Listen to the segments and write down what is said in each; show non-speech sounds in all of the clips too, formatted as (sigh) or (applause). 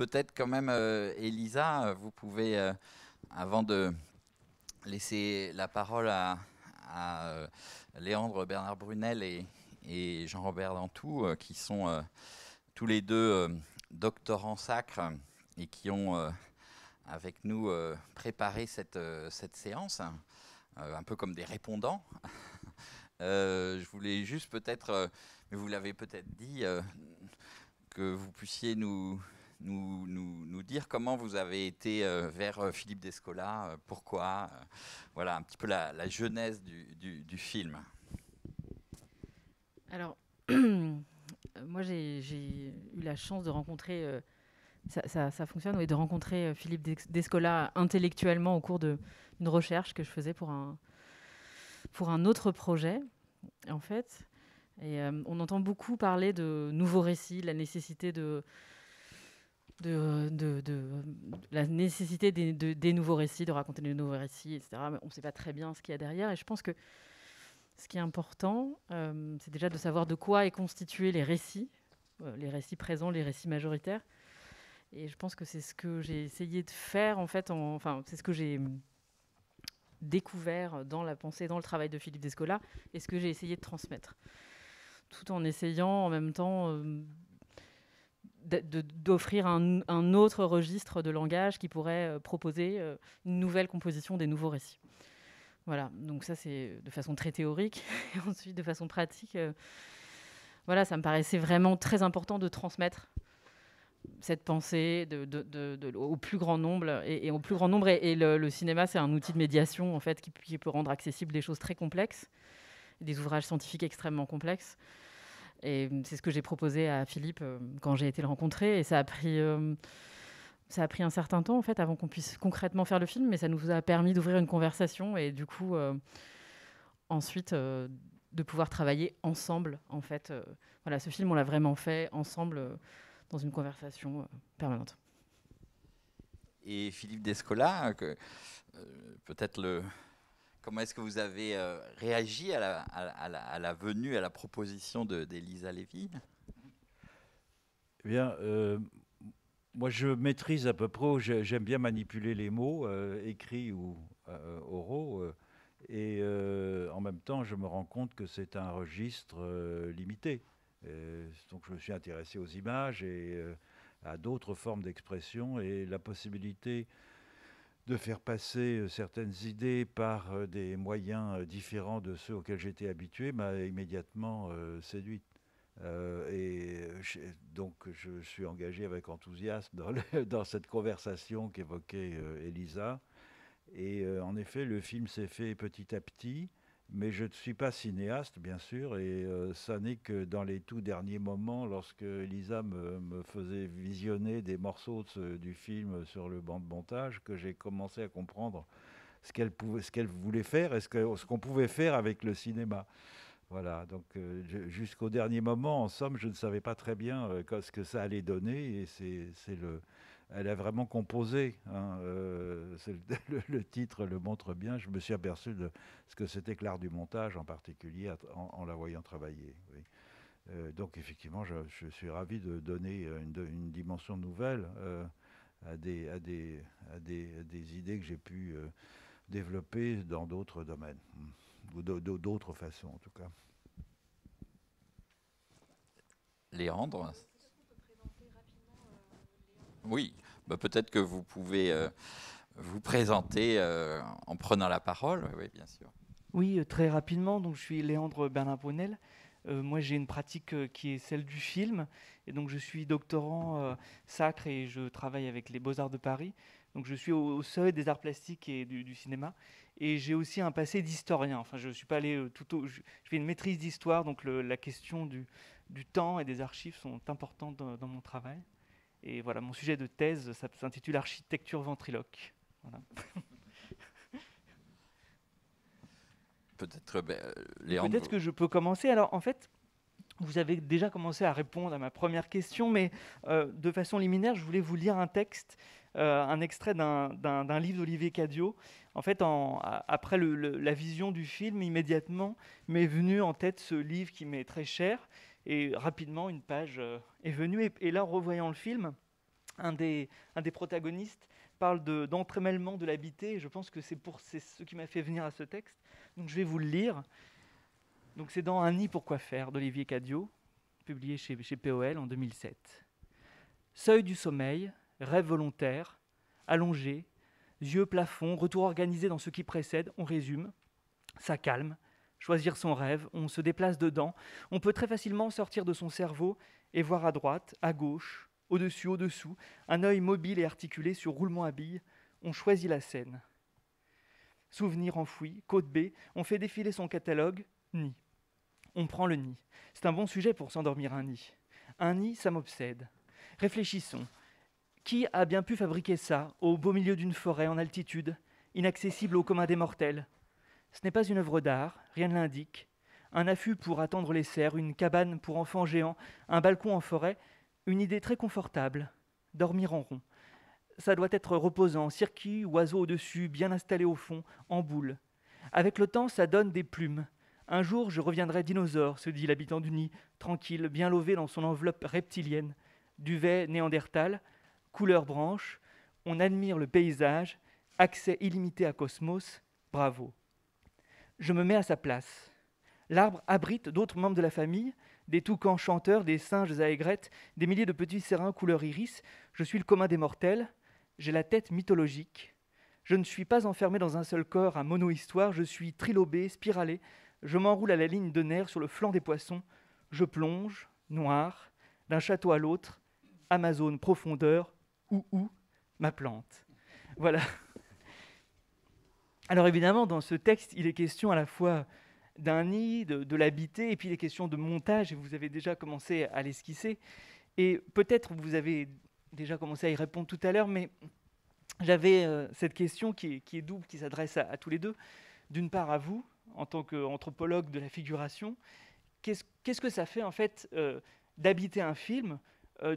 Peut-être quand même, euh, Elisa, vous pouvez, euh, avant de laisser la parole à, euh, Léandre Bernard Brunel et, Jean-Robert Dantou, qui sont tous les deux doctorants sacres et qui ont avec nous préparé cette, cette séance, un peu comme des répondants. (laughs) je voulais juste peut-être, mais vous l'avez peut-être dit, que vous puissiez nous, nous, nous, dire comment vous avez été euh, vers euh, Philippe Descola, euh, pourquoi, voilà un petit peu la, la genèse du, film. Alors, (clears throat) moi j'ai eu la chance de rencontrer, ça, ça, fonctionne, de rencontrer Philippe Descola intellectuellement au cours d'une recherche que je faisais pour un, pour un autre projet, en fait. Et on entend beaucoup parler de nouveaux récits, la nécessité de, de, de, la nécessité des, des, nouveaux récits, de raconter des nouveaux récits, etc. Mais on ne sait pas très bien ce qu'il y a derrière. Et je pense que ce qui est important, euh, c'est déjà de savoir de quoi est constitué les récits, euh, les récits présents, les récits majoritaires. Et je pense que c'est ce que j'ai essayé de faire, en fait, enfin, c'est ce que j'ai découvert dans la pensée, dans le travail de Philippe Descola, et ce que j'ai essayé de transmettre. Tout en essayant en même temps euh, d'offrir un, autre registre de langage qui pourrait euh, proposer euh, une nouvelle composition des nouveaux récits. Voilà, donc ça c'est de façon très théorique. Et (laughs) ensuite, de façon pratique, euh, voilà, ça me paraissait vraiment très important de transmettre cette pensée au plus grand nombre. Et, au plus grand nombre, et, le, cinéma, c'est un outil de médiation en fait qui, qui, peut rendre accessible des choses très complexes, des ouvrages scientifiques extrêmement complexes. Et mmh, c'est ce que j'ai proposé à Philippe euh, quand j'ai été le rencontrer. Et ça a pris, euh, ça a pris un certain temps, en fait, avant qu'on puisse concrètement faire le film. Mais ça nous a permis d'ouvrir une conversation et du coup, euh, ensuite, de pouvoir travailler ensemble, en fait. voilà, ce film, on l'a vraiment fait ensemble dans une conversation permanente. Et Philippe Descola, peut-être le, Comment est-ce que vous avez euh, réagi à la, venue, à la proposition d'Elisa Lévy eh bien, euh, moi, je maîtrise à peu près, j'aime bien manipuler les mots, euh, écrits ou oraux, et en même temps, je me rends compte que c'est un registre limité. donc, je me suis intéressé aux images et à d'autres formes d'expression, et la possibilité de faire passer euh, certaines idées par euh, des moyens euh, différents de ceux auxquels j'étais habitué m'a immédiatement séduit. et donc je suis engagé avec enthousiasme dans, (laughs) cette conversation qu'évoquait Elisa. Et en effet, le film s'est fait petit à petit. Mais je ne suis pas cinéaste, bien sûr, et euh, ça n'est que dans les tout derniers moments, lorsque Elisa me, faisait visionner des morceaux du film sur le banc de montage, que j'ai commencé à comprendre ce qu'elle voulait faire et ce qu'on pouvait faire avec le cinéma. Voilà, donc euh, jusqu'au dernier moment, en somme, je ne savais pas très bien euh, ce que ça allait donner, et c'est le elle a vraiment composé. Hein, euh, (laughs) le, titre le montre bien. Je me suis aperçu de ce que c'était que l'art du montage, en particulier en, la voyant travailler. Euh, donc effectivement, je, suis ravi de donner euh, une, dimension nouvelle à, des, idées que j'ai pu développer dans d'autres domaines, hmm, ou d'autres façons en tout cas. Léandre, oui, bah, peut-être que vous pouvez euh, vous présenter euh, en prenant la parole. Oui, bien sûr. Oui, euh, très rapidement. Donc, je suis Léandre bernard ponel moi, j'ai une pratique qui est celle du film. Et donc, je suis doctorant sacre et je travaille avec les Beaux-Arts de Paris. Donc, je suis au, seuil des arts plastiques et du, cinéma. Et j'ai aussi un passé d'historien. Enfin, je suis pas allé tout au. Je, fais une maîtrise d'histoire, donc la question du, temps et des archives sont importantes dans mon travail. Et voilà, mon sujet de thèse, ça s'intitule Architecture ventriloque. (laughs) Euh, ben, euh, Peut-être que je peux commencer. Alors en fait, vous avez déjà commencé à répondre à ma première question, mais euh, de façon liminaire, je voulais vous lire un texte, un extrait d'un livre d'Olivier Cadio. En fait, en, après la vision du film, immédiatement m'est venu en tête ce livre qui m'est très cher, et rapidement, une page euh, est venue. Et, là, en revoyant le film, un des, protagonistes parle d'entremêlement de, de l'habité. Je pense que c'est ce qui m'a fait venir à ce texte. Donc je vais vous le lire. Donc c'est dans Un nid pour quoi faire d'Olivier Cadio, publié chez, chez POL en 2007. Seuil du sommeil, rêve volontaire, allongé, yeux plafond, retour organisé dans ce qui précède, on résume, ça calme, choisir son rêve, on se déplace dedans, on peut très facilement sortir de son cerveau et voir à droite, à gauche, au-dessus, au-dessous, un œil mobile et articulé sur roulement à billes, on choisit la scène. Souvenir enfoui, côte B, on fait défiler son catalogue, nid. On prend le nid. C'est un bon sujet pour s'endormir un nid. Un nid, ça m'obsède. Réfléchissons. Qui a bien pu fabriquer ça, au beau milieu d'une forêt en altitude, inaccessible au commun des mortels ce n'est pas une œuvre d'art, rien ne l'indique. Un affût pour attendre les serres, une cabane pour enfants géants, un balcon en forêt, une idée très confortable, dormir en rond. Ça doit être reposant, circuit, oiseau au-dessus, bien installé au fond, en boule. Avec le temps, ça donne des plumes. Un jour, je reviendrai dinosaure, se dit l'habitant du nid, tranquille, bien lové dans son enveloppe reptilienne. Duvet néandertal, couleur branche, on admire le paysage, accès illimité à Cosmos, bravo je me mets à sa place. L'arbre abrite d'autres membres de la famille, des toucans chanteurs, des singes à aigrettes, des milliers de petits serins couleur iris. Je suis le commun des mortels, j'ai la tête mythologique. Je ne suis pas enfermé dans un seul corps à histoire je suis trilobé, spiralé. Je m'enroule à la ligne de nerfs sur le flanc des poissons. Je plonge, noir, d'un château à l'autre, Amazone, profondeur, ou ou, où, ma plante. Voilà. Alors évidemment, dans ce texte, il est question à la fois d'un nid, de, l'habiter, et puis les questions de montage, et vous avez déjà commencé à l'esquisser. Et peut-être vous avez déjà commencé à y répondre tout à l'heure, mais j'avais euh, cette question qui est, double, qui s'adresse à, tous les deux. D'une part à vous, en tant qu'anthropologue de la figuration, qu'est-ce que ça fait en fait euh, d'habiter un film euh,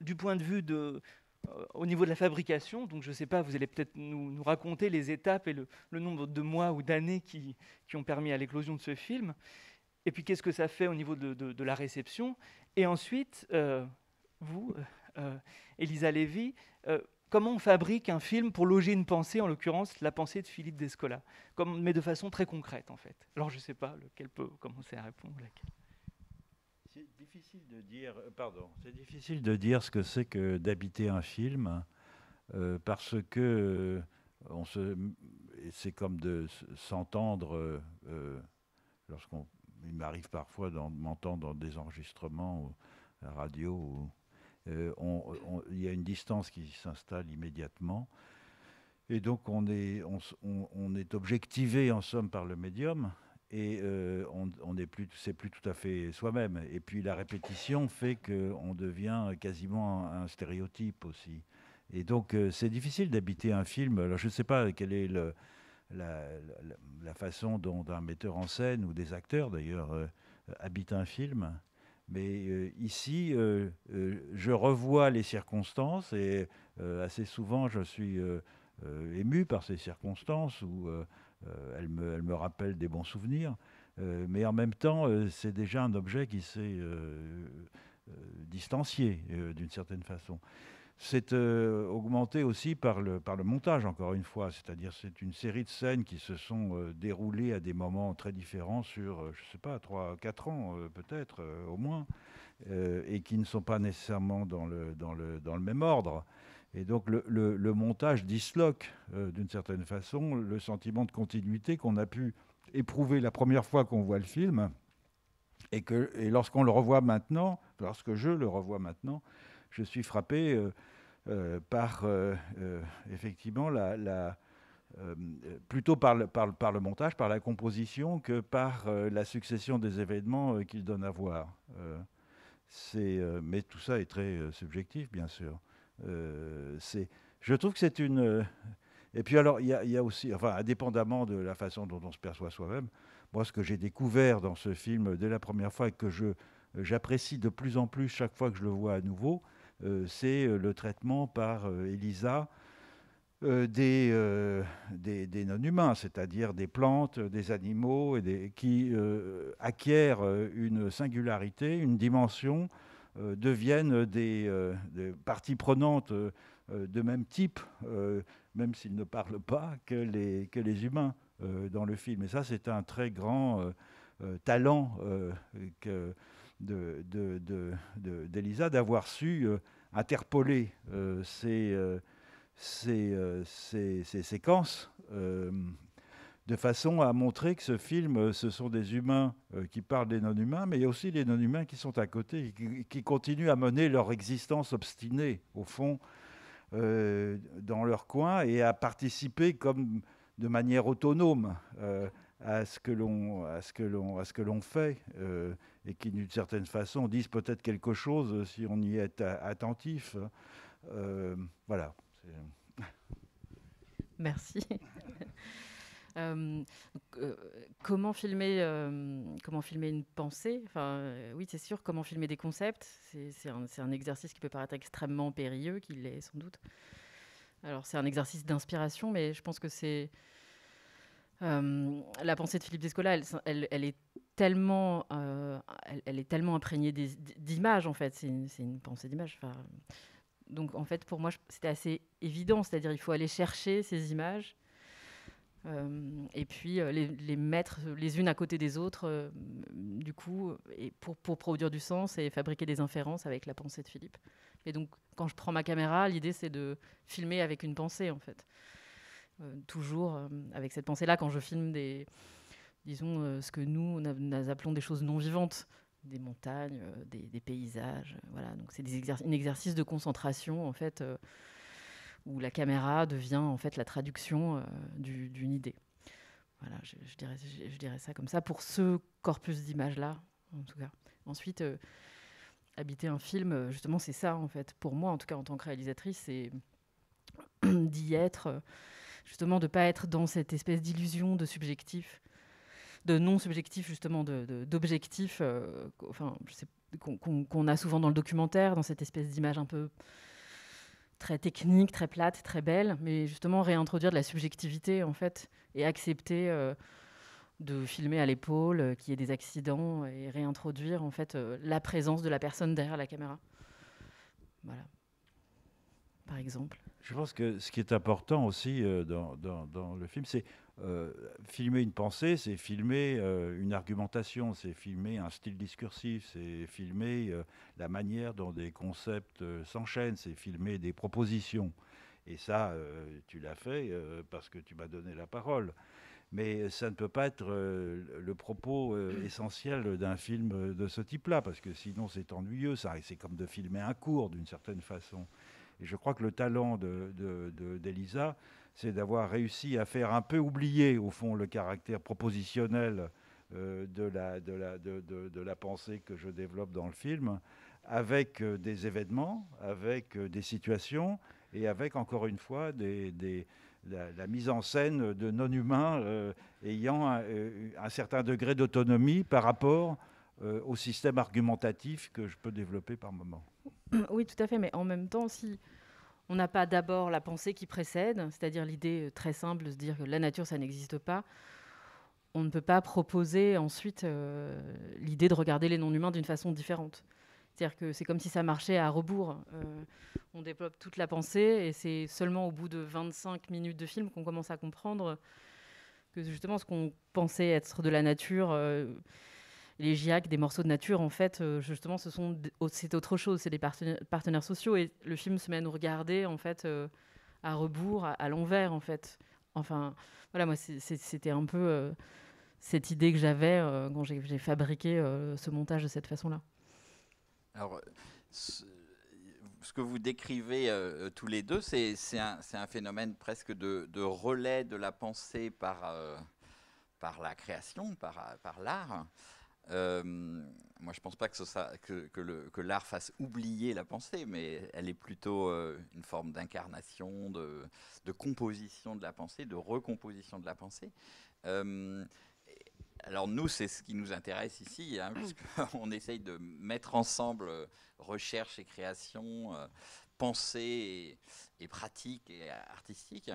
du point de vue de, euh, au niveau de la fabrication, donc je sais pas, vous allez peut-être nous, raconter les étapes et le, nombre de mois ou d'années qui, ont permis à l'éclosion de ce film. Et puis qu'est-ce que ça fait au niveau de, la réception Et ensuite, euh, vous, euh, Elisa Lévy, comment on fabrique un film pour loger une pensée, en l'occurrence la pensée de Philippe Descola, mais de façon très concrète en fait. Alors je ne sais pas lequel peut commencer à répondre difficile de dire, euh, pardon, c'est difficile de dire ce que c'est que d'habiter un film, euh, parce que euh, on c'est comme de s'entendre lorsqu'on, il m'arrive parfois de m'entendre dans des enregistrements la radio, il y a une distance qui s'installe immédiatement. Et donc on est, on, on est objectivé en somme par le médium, et euh, on, on sait plus, c'est plus tout à fait soi-même. Et puis la répétition fait qu'on devient quasiment un, stéréotype aussi. Et donc euh, c'est difficile d'habiter un film. Alors je ne sais pas quelle est le, la, façon dont un metteur en scène ou des acteurs d'ailleurs euh, habitent un film. Mais ici, je revois les circonstances et assez souvent je suis ému par ces circonstances où euh, elle, me, rappelle des bons souvenirs. Euh, mais en même temps, euh, c'est déjà un objet qui s'est distancié d'une certaine façon. C'est augmenté aussi par le, montage, encore une fois. C'est-à-dire, c'est une série de scènes qui se sont déroulées à des moments très différents sur, je ne sais pas, 3, 4 ans peut-être, au moins, et qui ne sont pas nécessairement dans le même ordre. Et donc le, montage disloque euh, d'une certaine façon le sentiment de continuité qu'on a pu éprouver la première fois qu'on voit le film. Et, que, et lorsqu'on le revoit maintenant, lorsque je le revois maintenant, je suis frappé euh, euh, par effectivement la, la plutôt par le, par, par le, montage, par la composition, que par la succession des événements qu'il donne à voir. mais tout ça est très subjectif, bien sûr. Euh, je trouve que c'est une. Euh, et puis alors, il y, a aussi, enfin, indépendamment de la façon dont on se perçoit soi-même, moi, ce que j'ai découvert dans ce film dès la première fois et que euh, j'apprécie de plus en plus chaque fois que je le vois à nouveau, c'est le traitement par Elisa des, des, non-humains, c'est-à-dire des plantes, des animaux, et qui acquièrent une singularité, une dimension euh, deviennent euh, des, parties prenantes euh, de même type, même s'ils ne parlent pas, que les, que les humains dans le film. Et ça, c'est un très grand talent que d'Elisa d'avoir su interpoler ces, ces séquences de façon à montrer que ce film, euh, ce sont des humains euh, qui parlent des non-humains, mais il y a aussi les non-humains qui sont à côté, qui, continuent à mener leur existence obstinée, au fond, euh, dans leur coin, et à participer comme de manière autonome à ce que l'on fait et qui d'une certaine façon disent peut-être quelque chose si on y est attentif voilà merci euh, comment, filmer, comment filmer une pensée enfin, euh, Oui, c'est sûr, comment filmer des concepts C'est un, un, exercice qui peut paraître extrêmement périlleux, qui l'est sans doute. Alors, c'est un exercice d'inspiration, mais je pense que c'est. la pensée de Philippe Descola, elle, elle, elle est tellement, euh, elle, elle, est tellement imprégnée d'images en fait. C'est une, une, pensée d'images Enfin, donc en fait, pour moi, c'était assez évident, c'est-à-dire il faut aller chercher ces images euh, et puis euh, les, mettre les unes à côté des autres, euh, du coup, et pour, pour, produire du sens et fabriquer des inférences avec la pensée de Philippe. Et donc, quand je prends ma caméra, l'idée c'est de filmer avec une pensée, en fait. toujours avec cette pensée-là, quand je filme des, disons, ce que nous, nous appelons des choses non vivantes, des montagnes, des, paysages, voilà. Donc, c'est un exercice de concentration, en fait où la caméra devient en fait la traduction euh, d'une idée. Voilà, je, dirais, ça comme ça pour ce corpus d'images-là, en tout cas. Ensuite, euh, habiter un film, euh, justement, c'est ça, en fait. Pour moi, en tout cas, en tant que réalisatrice, c'est (clears throat) d'y être, justement, de ne pas être dans cette espèce d'illusion de subjectif, de non-subjectif, justement, d'objectif, enfin, qu'on a souvent dans le documentaire, dans cette espèce d'image un peu très technique, très plate, très belle, mais justement réintroduire de la subjectivité en fait et accepter euh, de filmer à l'épaule, euh, qu'il y ait des accidents et réintroduire en fait euh, la présence de la personne derrière la caméra. Voilà, par exemple. Je pense que ce qui est important aussi dans, le film, c'est euh, filmer une pensée, c'est filmer euh, une argumentation, c'est filmer un style discursif, c'est filmer euh, la manière dont des concepts s'enchaînent, c'est filmer des propositions. Et ça, tu l'as fait parce que tu m'as donné la parole. Mais ça ne peut pas être le propos essentiel d'un film de ce type-là, parce que sinon c'est ennuyeux, c'est comme de filmer un cours d'une certaine façon. Et je crois que le talent d'Elisa, c'est d'avoir réussi à faire un peu oublier, au fond, le caractère propositionnel euh, de la, pensée que je développe dans le film, avec euh, des événements, avec euh, des situations, et avec, encore une fois, la, mise en scène de non-humains ayant un, certain degré d'autonomie par rapport au système argumentatif que je peux développer par moment. Oui, tout à fait, mais en même temps, si on n'a pas d'abord la pensée qui précède, c'est-à-dire l'idée euh, très simple de se dire que la nature, ça n'existe pas. On ne peut pas proposer ensuite euh, l'idée de regarder les non-humains d'une façon différente. C'est-à-dire que c'est comme si ça marchait à rebours. Euh, on développe toute la pensée et c'est seulement au bout de 25 minutes de film qu'on commence à comprendre que justement ce qu'on pensait être de la nature les des morceaux de nature, en fait, euh, justement, ce sont c'est autre chose, c'est des partenaires, sociaux. Et le film se met à nous regarder, en fait, euh, à rebours, à, l'envers, en fait. Enfin, voilà, moi, c'était un peu euh, cette idée que j'avais quand j'ai fabriqué ce montage de cette façon-là. Alors, ce, que vous décrivez tous les deux, c'est un, un, phénomène presque de, de, relais de la pensée par, par la création, par, par l'art. Euh, moi, je pense pas que, que, que l'art fasse oublier la pensée, mais elle est plutôt euh, une forme d'incarnation, de, composition de la pensée, de recomposition de la pensée. Euh, alors nous, c'est ce qui nous intéresse ici, hein, mm. (laughs) on puisqu'on essaye de mettre ensemble recherche et création, pensée et, et, pratique et artistique.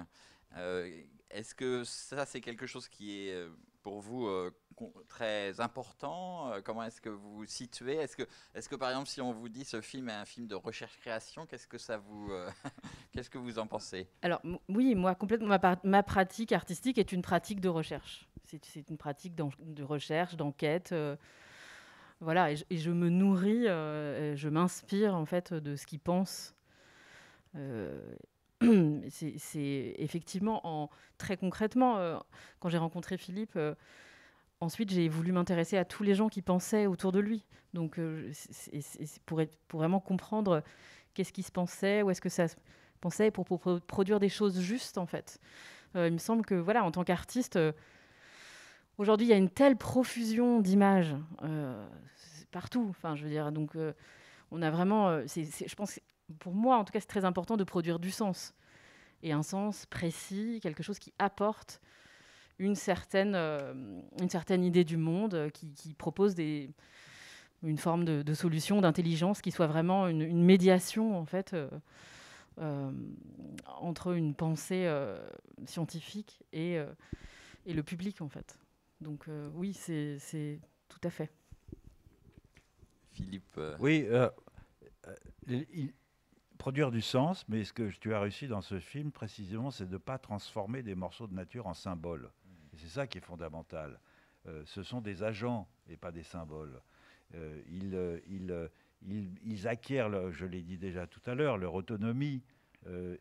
Est-ce que ça, c'est quelque chose qui est pour vous euh, très important euh, Comment est-ce que vous vous situez Est-ce que, est que, par exemple, si on vous dit ce film est un film de recherche-création, qu'est-ce que ça vous, euh, (laughs) qu'est-ce que vous en pensez Alors oui, moi complètement, ma, pratique artistique est une pratique de recherche. C'est une pratique de recherche, d'enquête. voilà, et je, me nourris, je m'inspire en fait de ce qu'ils pensent. (clears throat) c'est effectivement, très concrètement, euh, quand j'ai rencontré Philippe, euh, ensuite j'ai voulu m'intéresser à tous les gens qui pensaient autour de lui. Donc, euh, pour, pour, vraiment comprendre qu'est-ce qui se pensait, où est-ce que ça se pensait, pour, produire des choses justes, en fait. il me semble que, voilà, en tant qu'artiste, aujourd'hui, il y a une telle profusion d'images partout. Enfin, je veux dire, donc, on a vraiment. je pense pour moi en tout cas, c'est très important de produire du sens. Et un sens précis, quelque chose qui apporte une certaine, euh, une certaine idée du monde, euh, qui, propose des, une forme de, solution, d'intelligence, qui soit vraiment une, médiation en fait. Euh, entre une pensée scientifique et, et, le public en fait. Donc oui, c'est tout à fait. Philippe. Oui, produire du sens, mais ce que tu as réussi dans ce film précisément, c'est de ne pas transformer des morceaux de nature en symboles. Mm. c'est ça qui est fondamental. Euh, ce sont des agents et pas des symboles. Euh, euh, ils, acquièrent, je l'ai dit déjà tout à l'heure, leur autonomie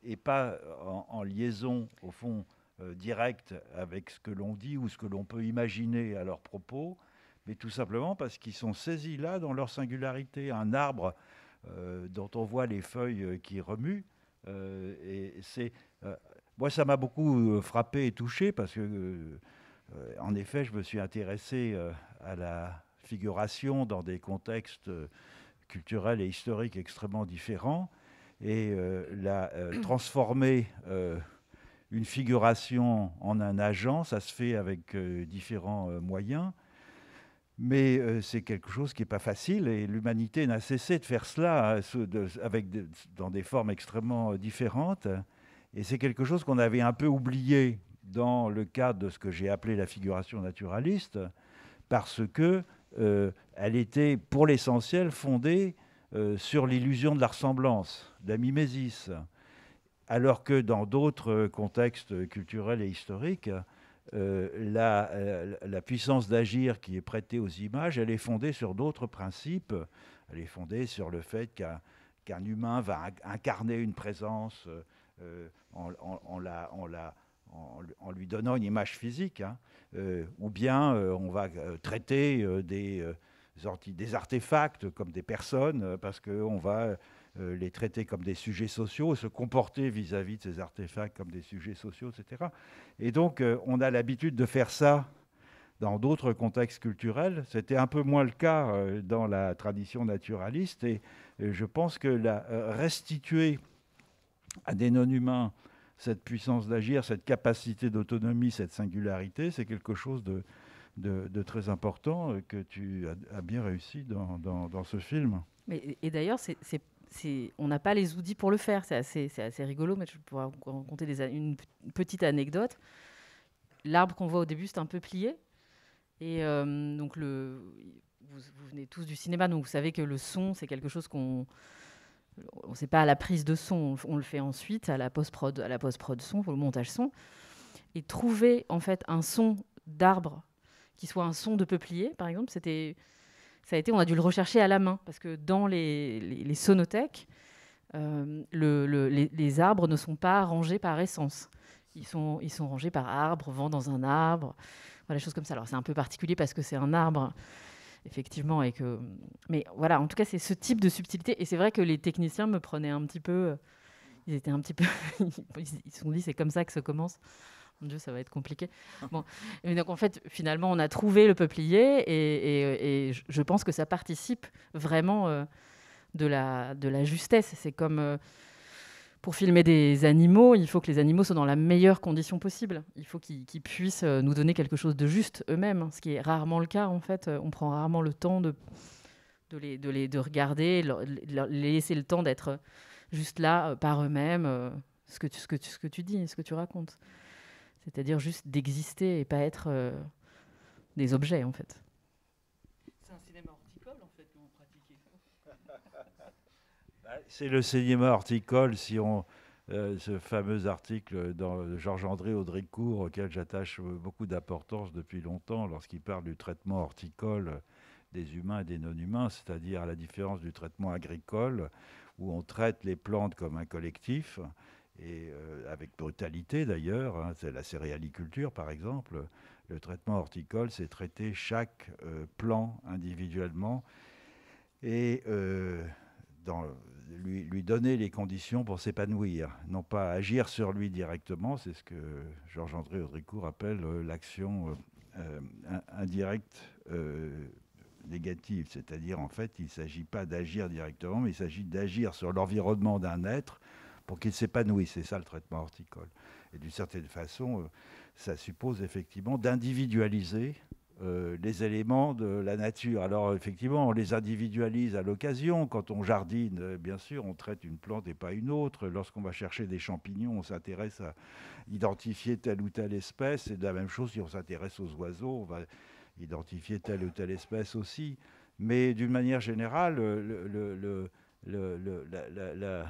et pas en, liaison, au fond, directe avec ce que l'on dit ou ce que l'on peut imaginer à leurs propos, mais tout simplement parce qu'ils sont saisis là dans leur singularité. Un arbre euh, dont on voit les feuilles euh, qui remuent. Euh, et c'est, moi, ça m'a beaucoup frappé et touché parce que, en effet, je me suis intéressé à la figuration dans des contextes culturels et historiques extrêmement différents et la (clears throat) transformer une figuration en un agent, ça se fait avec différents moyens. Mais euh, c'est quelque chose qui n'est pas facile et l'humanité n'a cessé de faire cela euh, dans des formes extrêmement euh, différentes. Et c'est quelque chose qu'on avait un peu oublié dans le cadre de ce que j'ai appelé la figuration naturaliste, parce que elle était pour l'essentiel fondée sur l'illusion de la ressemblance, de la mimésis, alors que dans d'autres contextes culturels et historiques, euh, euh, la, puissance d'agir qui est prêtée aux images, elle est fondée sur d'autres principes. Elle est fondée sur le fait qu'un humain va incarner une présence euh, en, en, lui donnant une image physique, hein. ou bien on va traiter des des artefacts comme des personnes, parce qu'on va euh, les traiter comme des sujets sociaux, se comporter vis-à-vis de ces artefacts comme des sujets sociaux, etc. Et donc, euh, on a l'habitude de faire ça dans d'autres contextes culturels. C'était un peu moins le cas euh, dans la tradition naturaliste. Et je pense que la restituer à des non-humains cette puissance d'agir, cette capacité d'autonomie, cette singularité, c'est quelque chose de, de, très important que tu as, bien réussi dans, dans ce film. Mais, et d'ailleurs, c'est on n'a pas les outils pour le faire. C'est assez, rigolo, mais je pourrais vous raconter une petite anecdote. L'arbre qu'on voit au début, c'est un peu plié. Et euh, donc, vous, venez tous du cinéma, donc vous savez que le son, c'est quelque chose qu'on. On sait pas à la prise de son, on, le fait ensuite à la post-prod, à la post-prod son, au montage son. Et trouver en fait un son d'arbre qui soit un son de peuplier, par exemple, c'était ça a été, on a dû le rechercher à la main, parce que dans les, les sonothèques, euh, les, arbres ne sont pas rangés par essence. Ils sont, ils sont rangés par arbre, vent dans un arbre, voilà, des choses comme ça. Alors c'est un peu particulier parce que c'est un arbre, effectivement, et que... Mais voilà, en tout cas, c'est ce type de subtilité. Et c'est vrai que les techniciens me prenaient un petit peu... Euh, ils étaient un petit peu... (laughs) ils se sont dit, c'est comme ça que ça commence mon Dieu, ça va être compliqué. Bon. donc, en fait, finalement, on a trouvé le peuplier et, je pense que ça participe vraiment euh, de, la, de la justesse. C'est comme euh, pour filmer des animaux, il faut que les animaux soient dans la meilleure condition possible. Il faut qu'ils puissent euh, nous donner quelque chose de juste eux-mêmes, hein, ce qui est rarement le cas, en fait. On prend rarement le temps de, de, les, de, les, de regarder, les laisser le temps d'être juste là par eux-mêmes. Ce que, ce, que tu, ce que tu dis, ce que tu racontes. C'est-à-dire juste d'exister et pas être euh, des objets, en fait. C'est un cinéma horticole, en fait, que vous pratiquez. Bah, c'est le cinéma horticole, si on. Euh, ce fameux article de Georges André Audricourt, auquel j'attache euh, beaucoup d'importance depuis longtemps, lorsqu'il parle du traitement horticole des humains et des non-humains, c'est-à-dire à la différence du traitement agricole, où on traite les plantes comme un collectif, et euh, avec brutalité d'ailleurs, hein, c'est la céréaliculture par exemple, le traitement horticole, c'est traiter chaque euh, plant plan individuellement et euh, dans, lui, lui, donner les conditions pour s'épanouir, non pas agir sur lui directement, c'est ce que Georges-André Audricourt appelle l'action indirecte négative, c'est-à-dire en fait il ne s'agit pas d'agir directement, mais il s'agit d'agir sur l'environnement d'un être pour qu'ils s'épanouissent. C'est ça le traitement horticole. Et d'une certaine façon, euh, ça suppose effectivement d'individualiser euh, les éléments de la nature. Alors effectivement, on les individualise à l'occasion. Quand on jardine, euh, bien sûr, on traite une plante et pas une autre. Lorsqu'on va chercher des champignons, on s'intéresse à identifier telle ou telle espèce. C'est la même chose si on s'intéresse aux oiseaux, on va identifier telle ou telle espèce aussi. Mais d'une manière générale, le, le, la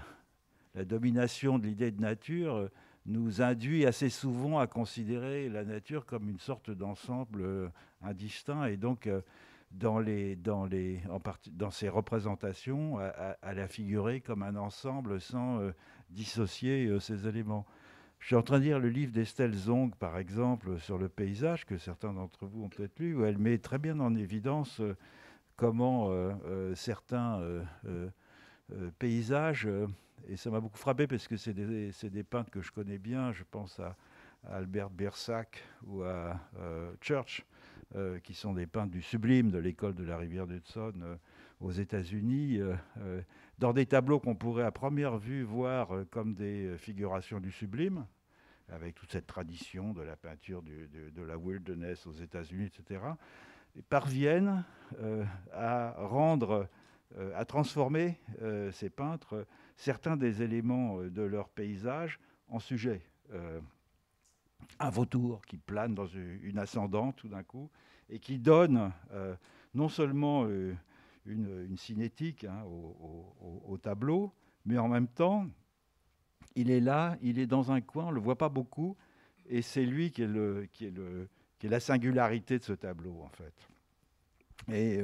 la domination de l'idée de nature euh, nous induit assez souvent à considérer la nature comme une sorte d'ensemble euh, indistinct et donc euh, dans, les, dans, les, en dans ces représentations à, la figurer comme un ensemble sans dissocier ses éléments. Je suis en train de lire le livre d'Estelle Zong, par exemple, sur le paysage, que certains d'entre vous ont peut-être lu, où elle met très bien en évidence comment certains paysages et ça m'a beaucoup frappé parce que c'est des, peintres que je connais bien. Je pense à, Albert Bersac ou à euh, Church, euh, qui sont des peintres du sublime de l'école de la rivière d'Hudson euh, aux États-Unis, dans des tableaux qu'on pourrait à première vue voir comme des figurations du sublime, avec toute cette tradition de la peinture de, de la wilderness aux États-Unis, etc., et parviennent à rendre, à transformer ces peintres certains des éléments euh, de leur paysage en sujet. Euh, un vautour qui plane dans une ascendante tout d'un coup et qui donne euh, non seulement une, cinétique hein, au, tableau, mais en même temps, il est là, il est dans un coin, on ne le voit pas beaucoup, et c'est lui qui est, la singularité de ce tableau, en fait. Et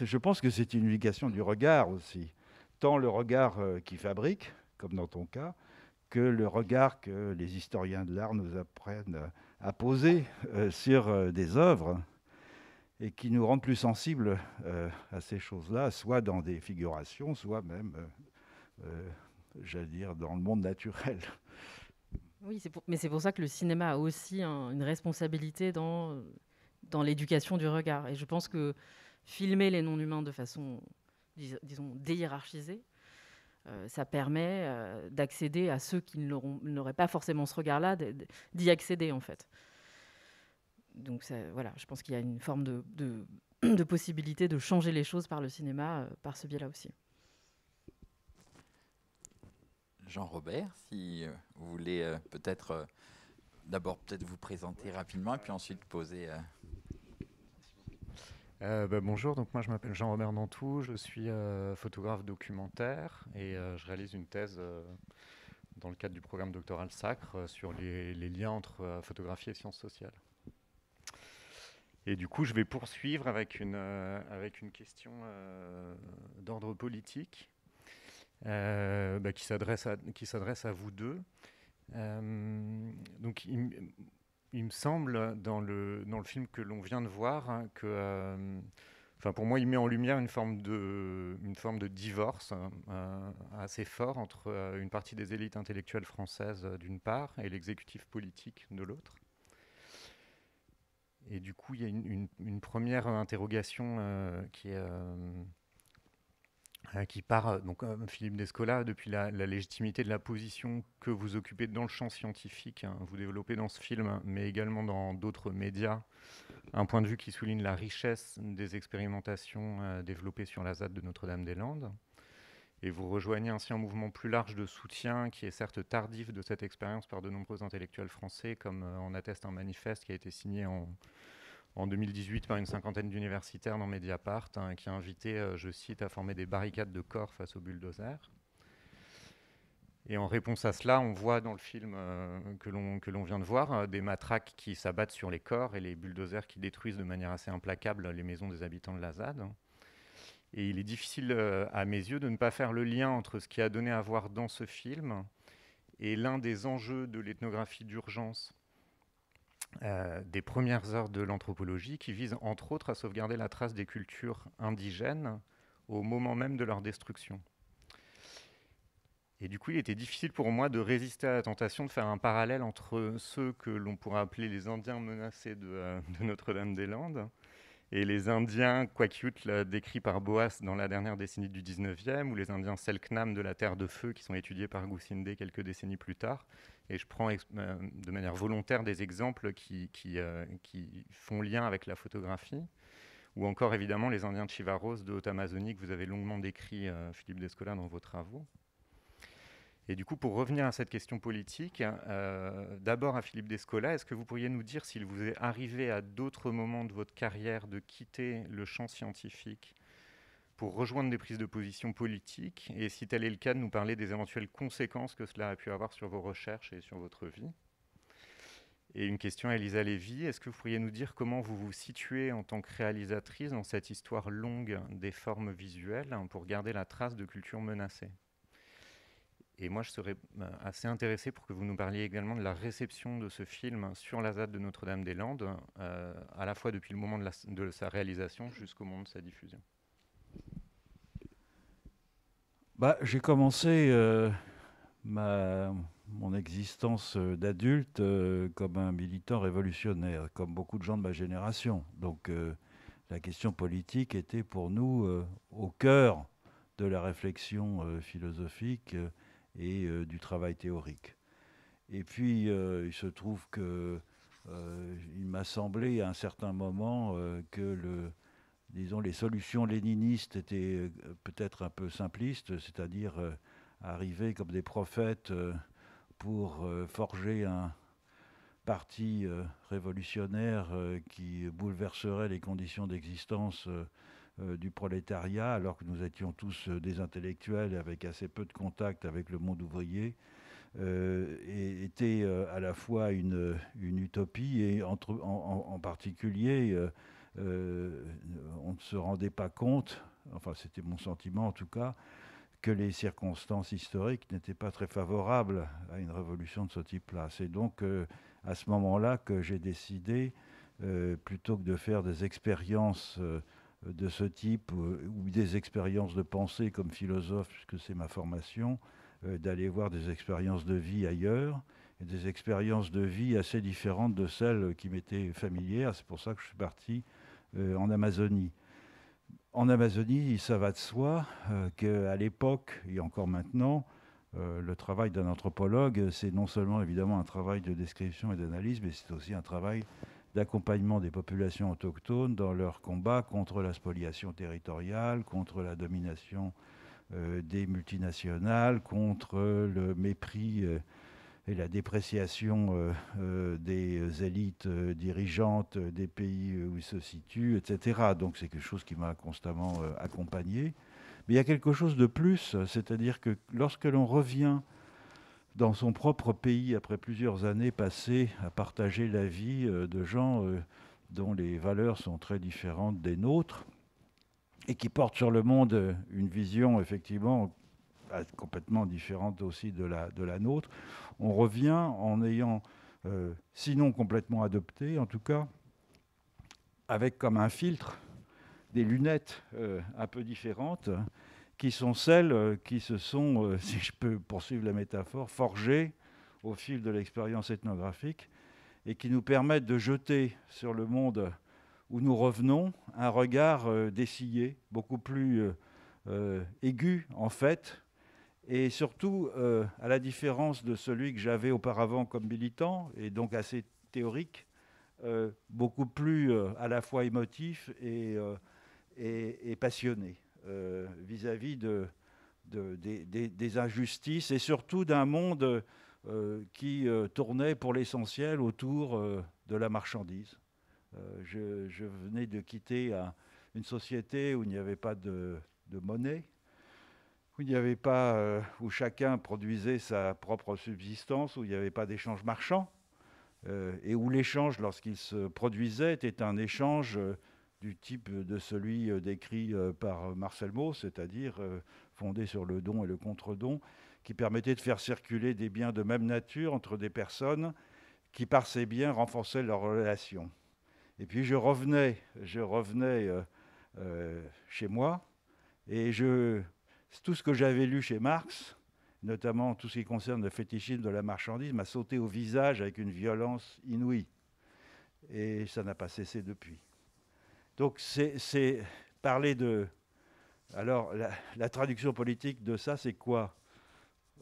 je pense que c'est une indication du regard aussi tant le regard euh, qui fabrique, comme dans ton cas, que le regard que les historiens de l'art nous apprennent à poser euh, sur euh, des œuvres et qui nous rendent plus sensibles à ces choses-là, soit dans des figurations, soit même, j'allais dire, dans le monde naturel. Oui, mais c'est pour ça que le cinéma a aussi une responsabilité dans, dans l'éducation du regard. Et je pense que filmer les non-humains de façon disons, déhiérarchisée, euh, ça permet euh, d'accéder à ceux qui n'auraient pas forcément ce regard-là, d'y accéder en fait. Donc voilà, je pense qu'il y a une forme de, possibilité de changer les choses par le cinéma, euh, par ce biais-là aussi. Jean-Robert, si vous voulez peut-être d'abord peut-être vous présenter rapidement et puis ensuite poser euh, bah, bonjour, donc moi je m'appelle Jean-Robert Nantou, je suis euh, photographe documentaire et euh, je réalise une thèse dans le cadre du programme doctoral Sacre sur les, liens entre photographie et sciences sociales. Et du coup, je vais poursuivre avec une, avec une question d'ordre politique bah, qui s'adresse à, vous deux. donc, il me semble, dans le, dans le film que l'on vient de voir, hein, que. Euh, pour moi, il met en lumière une forme de, une forme de divorce hein, euh, assez fort entre euh, une partie des élites intellectuelles françaises d'une part et l'exécutif politique de l'autre. Et du coup, il y a une, première interrogation qui est Hein, qui part, euh, donc euh, Philippe Descola, depuis la, légitimité de la position que vous occupez dans le champ scientifique, hein, vous développez dans ce film, mais également dans d'autres médias, un point de vue qui souligne la richesse des expérimentations euh, développées sur la ZAD de Notre-Dame-des-Landes. Et vous rejoignez ainsi un mouvement plus large de soutien qui est certes tardif de cette expérience par de nombreux intellectuels français, comme en atteste un manifeste qui a été signé en en 2018 par une cinquantaine d'universitaires dans Mediapart, hein, qui a invité, euh, je cite, à former des barricades de corps face aux bulldozers. Et en réponse à cela, on voit dans le film euh, que l'on vient de voir euh, des matraques qui s'abattent sur les corps et les bulldozers qui détruisent de manière assez implacable les maisons des habitants de la Et il est difficile, à mes yeux, de ne pas faire le lien entre ce qui a donné à voir dans ce film et l'un des enjeux de l'ethnographie d'urgence euh, des premières heures de l'anthropologie qui visent entre autres à sauvegarder la trace des cultures indigènes au moment même de leur destruction. Et du coup, il était difficile pour moi de résister à la tentation de faire un parallèle entre ceux que l'on pourrait appeler les Indiens menacés de, euh, (laughs) Notre-Dame-des-Landes et les Indiens Quakute décrits par Boas dans la dernière décennie du 19e, ou les Indiens Selknam de la Terre de Feu qui sont étudiés par Gusinde quelques décennies plus tard, et je prends euh, de manière volontaire des exemples euh, qui, font lien avec la photographie, ou encore évidemment les Indiens de Chivaros de Haute-Amazonie que vous avez longuement décrit, euh, Philippe Descola, dans vos travaux. Et du coup, pour revenir à cette question politique, d'abord à Philippe Descola, est-ce que vous pourriez nous dire s'il vous est arrivé à d'autres moments de votre carrière de quitter le champ scientifique pour rejoindre des prises de position politiques Et si tel est le cas, de nous parler des éventuelles conséquences que cela a pu avoir sur vos recherches et sur votre vie. Et une question à Elisa Lévy, est-ce que vous pourriez nous dire comment vous vous situez en tant que réalisatrice dans cette histoire longue des formes visuelles pour garder la trace de cultures menacées et moi, je serais euh, assez intéressé pour que vous nous parliez également de la réception de ce film sur la ZAD de Notre-Dame-des-Landes, euh, à la fois depuis le moment de sa réalisation jusqu'au moment de sa diffusion bah, J'ai commencé euh, ma, mon existence euh, d'adulte euh, comme un militant révolutionnaire, comme beaucoup de gens de ma génération. Donc la question politique était pour nous au cœur de la réflexion philosophique et du travail théorique. Et puis il se trouve qu'il m'a semblé à un certain moment que le disons, les solutions léninistes étaient euh, peut-être un peu simplistes, c'est-à-dire euh, arriver comme des prophètes euh, pour forger un parti révolutionnaire qui bouleverserait les conditions d'existence du prolétariat, alors que nous étions tous des intellectuels avec assez peu de contact avec le monde ouvrier, était à la fois une, utopie et en, particulier euh, on ne se rendait pas compte, enfin c'était mon sentiment en tout cas, que les circonstances historiques n'étaient pas très favorables à une révolution de ce type-là. C'est donc euh, à ce moment-là que j'ai décidé, euh, plutôt que de faire des expériences de ce type ou des expériences de pensée comme philosophe, puisque c'est ma formation, d'aller voir des expériences de vie ailleurs et des expériences de vie assez différentes de celles qui m'étaient familières. C'est pour ça que je suis parti euh, en Amazonie. En Amazonie, ça va de soi euh, qu'à l'époque, et encore maintenant, euh, le travail d'un anthropologue, c'est non seulement évidemment un travail de description et d'analyse, mais c'est aussi un travail d'accompagnement des populations autochtones dans leur combat contre la spoliation territoriale, contre la domination des multinationales, contre le mépris et la dépréciation euh, euh, des élites euh, dirigeantes des pays où ils se situent, etc. Donc c'est quelque chose qui m'a constamment accompagné. Mais il y a quelque chose de plus, c'est-à-dire que lorsque l'on revient dans son propre pays après plusieurs années passées à partager la vie de gens dont les valeurs sont très différentes des nôtres et qui portent sur le monde une vision effectivement complètement différente aussi de la, de la nôtre, on revient en ayant, euh, sinon complètement adopté, en tout cas, avec comme un filtre des lunettes euh, un peu différentes, qui sont celles euh, qui se sont, (laughs) si je peux poursuivre la métaphore, forgées au fil de l'expérience ethnographique et qui nous permettent de jeter sur le monde où nous revenons un regard dessillé, beaucoup plus aigu en fait, et surtout, euh, à la différence de celui que j'avais auparavant comme militant, et donc assez théorique, euh, beaucoup plus euh, à la fois émotif et, et, passionné vis-à-vis des, injustices et surtout d'un monde qui tournait pour l'essentiel autour de la marchandise. Je, venais de quitter une société où il n'y avait pas de monnaie, où il n'y avait pas, euh, où chacun produisait sa propre subsistance, où il n'y avait pas d'échange marchand, euh, et où l'échange, lorsqu'il se produisait, était un échange euh, du type de celui décrit par Marcel Mauss, c'est-à-dire fondé sur le don et le contre-don, qui permettait de faire circuler des biens de même nature entre des personnes qui, par ces biens, renforçaient leurs relations. Et puis je revenais, je revenais chez moi et je tout ce que j'avais lu chez Marx, notamment tout ce qui concerne le fétichisme de la marchandise, m'a sauté au visage avec une violence inouïe. Et ça n'a pas cessé depuis. Donc c'est parler de... Alors la, traduction politique de ça, c'est quoi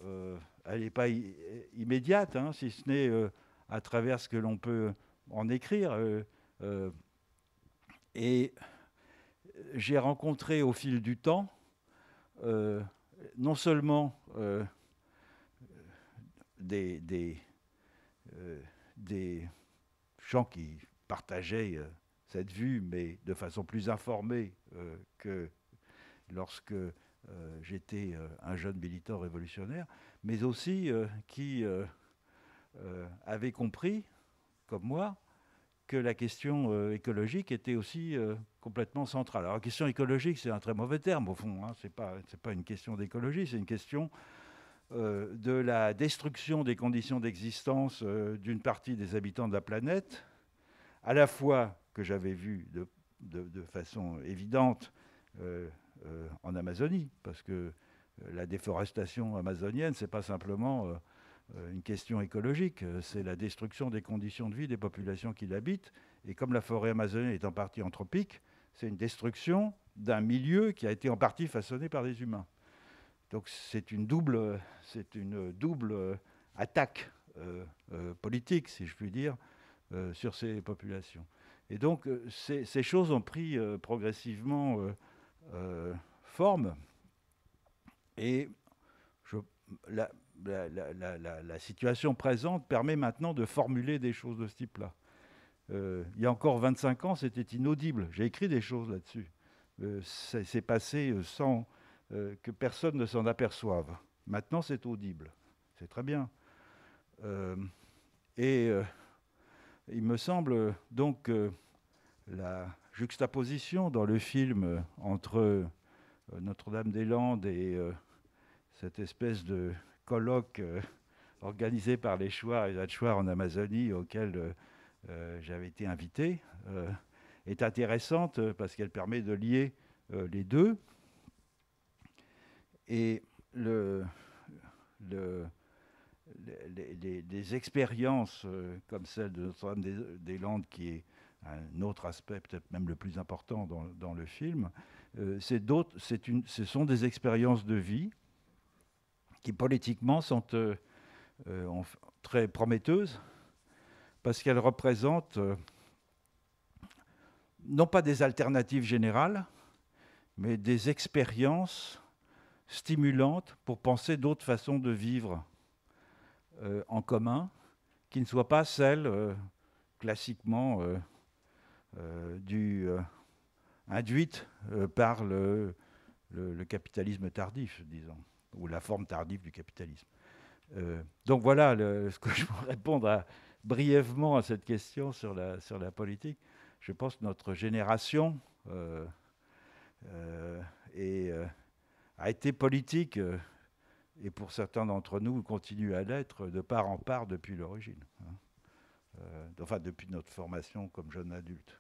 euh, Elle n'est pas immédiate, hein, si ce n'est euh, à travers ce que l'on peut en écrire. Euh, et j'ai rencontré au fil du temps euh, non seulement euh, des, euh, des, gens qui partageaient cette vue, mais de façon plus informée que lorsque j'étais un jeune militant révolutionnaire, mais aussi qui avaient compris, comme moi, que la question euh, écologique était aussi euh, complètement centrale. Alors, la question écologique, c'est un très mauvais terme, au fond. Hein. Ce n'est pas, une question d'écologie, c'est une question euh, de la destruction des conditions d'existence d'une partie des habitants de la planète, à la fois que j'avais vu de, de, de, façon évidente en Amazonie, parce que la déforestation amazonienne, c'est pas simplement euh, une question écologique, euh, c'est la destruction des conditions de vie des populations qui l'habitent. Et comme la forêt amazonienne est en partie anthropique, c'est une destruction d'un milieu qui a été en partie façonné par des humains. Donc c'est une double, c'est une double euh, attaque politique, si je puis dire, sur ces populations. Et donc ces, choses ont pris progressivement forme. Et je, la, la, situation présente permet maintenant de formuler des choses de ce type-là. Euh, il y a encore 25 ans, c'était inaudible. J'ai écrit des choses là-dessus. Euh, c'est passé euh, sans que personne ne s'en aperçoive. Maintenant, c'est audible. C'est très bien. et il me semble donc que la juxtaposition dans le film entre Notre-Dame-des-Landes et cette espèce de colloque euh, organisé par les Chouars et les choix en Amazonie, auquel euh, euh, j'avais été invité, est intéressante parce qu'elle permet de lier les deux. Et le, le, les, expériences comme celle de Notre-Dame-des-Landes, qui est un autre aspect, peut-être même le plus important dans, le film, c'est ce sont des expériences de vie qui politiquement sont euh, euh, très prometteuses, parce qu'elles représentent euh, non pas des alternatives générales, mais des expériences stimulantes pour penser d'autres façons de vivre en commun, qui ne soient pas celles classiquement du, induites par le capitalisme tardif, disons ou la forme tardive du capitalisme. Euh, donc voilà ce que je voudrais répondre brièvement à cette question sur la, sur la politique. Je pense que notre génération euh, euh, a été politique, et pour certains d'entre nous, continue à l'être de part en part depuis l'origine. Hein. enfin, depuis notre formation comme jeune adulte.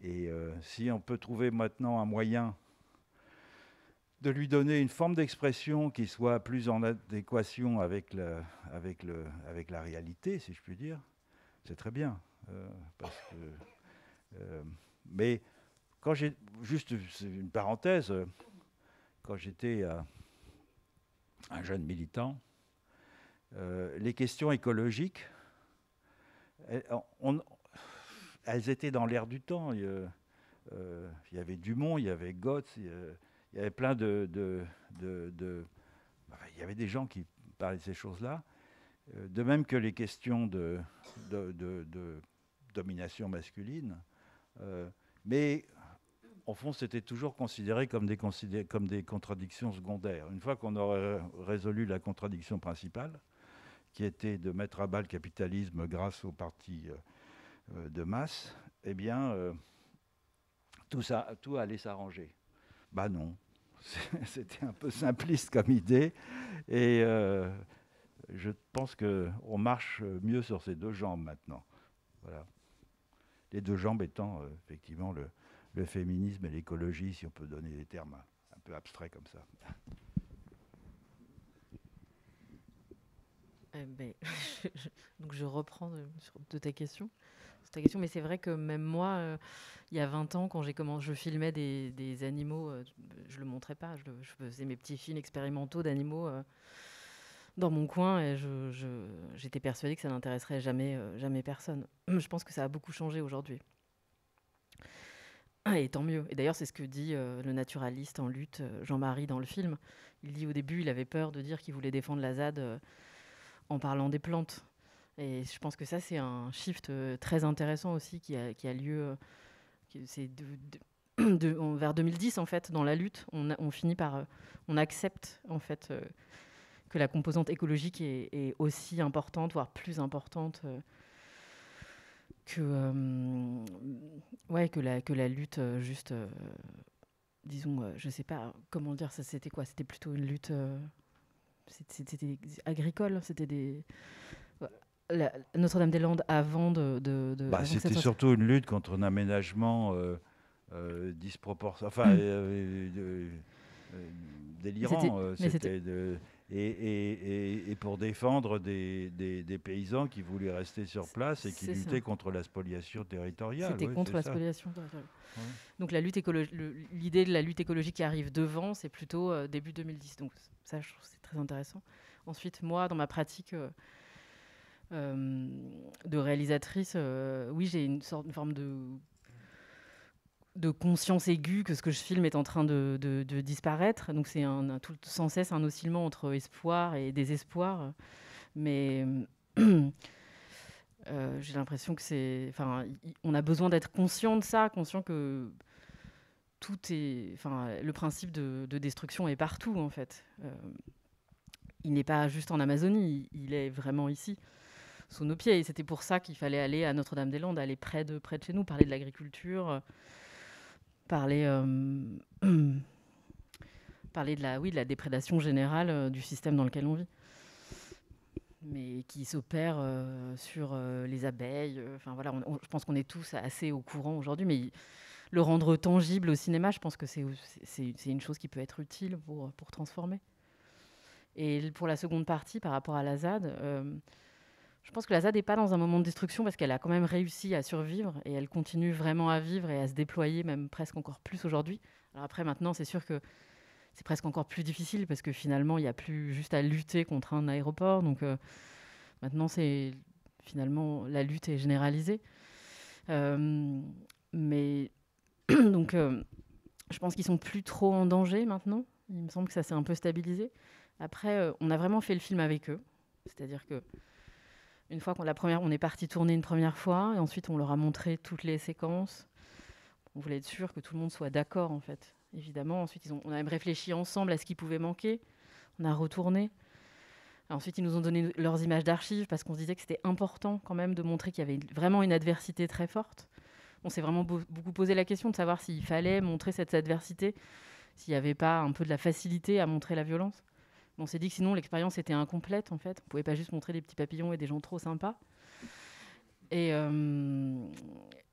Et si on peut trouver maintenant un moyen de lui donner une forme d'expression qui soit plus en adéquation avec, le, avec, le, avec la réalité, si je puis dire, c'est très bien. Euh, euh, mais quand j'ai, juste une parenthèse, quand j'étais euh, un jeune militant, les questions écologiques, elles, étaient dans l'air du temps. Il, y avait Dumont, il y avait Goetz il y avait plein de... Bah, il y avait des gens qui parlaient de ces choses-là. Euh, de même que les questions de, domination masculine. Euh, mais en fond, c'était toujours considéré comme des, contradictions secondaires. Une fois qu'on aurait résolu la contradiction principale, qui était de mettre à bas le capitalisme grâce aux partis euh, de masse, eh bien, tout, tout allait s'arranger. Bah non, (laughs) C'était un peu simpliste comme idée. Et euh, je pense qu'on marche mieux sur ces deux jambes maintenant. Voilà. Les deux jambes étant euh, effectivement le, le, féminisme et l'écologie, si on peut donner des termes un, peu abstraits comme ça. Eh ben, (laughs) donc je reprends de ta question question, mais c'est vrai que même moi, euh, il y a 20 ans, quand j'ai commencé, je filmais des, animaux, je euh, je le montrais pas, je, faisais mes petits films expérimentaux d'animaux euh, dans mon coin et j'étais je, persuadée que ça n'intéresserait jamais, jamais personne. (clears throat) Je pense que ça a beaucoup changé aujourd'hui. Et tant mieux. Et d'ailleurs, c'est ce que dit le naturaliste en lutte, Jean-Marie, dans le film. Il dit au début, il avait peur de dire qu'il voulait défendre la ZAD en parlant des plantes. Et je pense que ça, c'est un shift euh, très intéressant aussi qui a, lieu. vers 2010 en fait dans la lutte on, finit par euh, on accepte en fait euh, que la composante écologique est, aussi importante voire plus importante que ouais que la que la lutte juste disons je sais pas comment dire ça c'était quoi c'était plutôt une lutte c'était agricole c'était des notre-Dame-des-Landes avant de. Bah, c'était surtout une lutte contre un aménagement euh, euh disproportionné, enfin délirant. C'était et, et, pour défendre des, paysans qui voulaient rester sur place et qui luttaient contre la spoliation territoriale. C'était contre la spoliation territoriale. Donc la lutte l'idée de la lutte écologique qui arrive devant, c'est plutôt euh, début 2010. Donc ça, je trouve c'est très intéressant. Ensuite, moi, dans ma pratique, euh, euh, de réalisatrice, euh, oui, j'ai une sorte forme de conscience aiguë que ce que je filme est en train de, disparaître. Donc c'est un, sans cesse un oscillement entre espoir et désespoir. Mais euh, j'ai l'impression que c'est, enfin, on a besoin d'être conscient de ça, conscient que tout est, enfin, le principe de, destruction est partout en fait. il n'est pas juste en Amazonie, il est vraiment ici sous nos pieds. Et c'était pour ça qu'il fallait aller à Notre-Dame-des-Landes, aller près de, près de chez nous, parler de l'agriculture, euh, parler, euh, (clears throat) parler de, la, oui, la déprédation générale euh, du système dans lequel on vit mais qui s'opère sur les abeilles. Enfin voilà, je pense qu'on est tous assez au courant aujourd'hui, mais le rendre tangible au cinéma, je pense que c'est une chose qui peut être utile pour, pour transformer. Et pour la seconde partie, par rapport à la ZAD, je pense que la ZAD n'est pas dans un moment de destruction parce qu'elle a quand même réussi à survivre et elle continue vraiment à vivre et à se déployer, même presque encore plus aujourd'hui. Alors après, maintenant, c'est sûr que c'est presque encore plus difficile parce que finalement, il n'y a plus juste à lutter contre un aéroport. Donc euh, maintenant, c'est finalement la lutte est généralisée. Euh, mais (clears throat) donc, euh, je pense qu'ils sont plus trop en danger maintenant. Il me semble que ça s'est un peu stabilisé. Après, on a vraiment fait le film avec eux, c'est-à-dire que une fois qu'on la première, on est parti tourner une première fois, et ensuite on leur a montré toutes les séquences. On voulait être sûr que tout le monde soit d'accord, en fait. Évidemment, ensuite on a même réfléchi ensemble à ce qui pouvait manquer. On a retourné. Ensuite, ils nous ont donné leurs images d'archives parce qu'on se disait que c'était important quand même de montrer qu'il y avait vraiment une adversité très forte. On s'est vraiment beaucoup posé la question de savoir s'il fallait montrer cette adversité, s'il n'y avait pas un peu de la facilité à montrer la violence. On s'est dit que sinon l'expérience était incomplète en fait. On pouvait pas juste montrer des petits papillons et des gens trop sympas. Euh,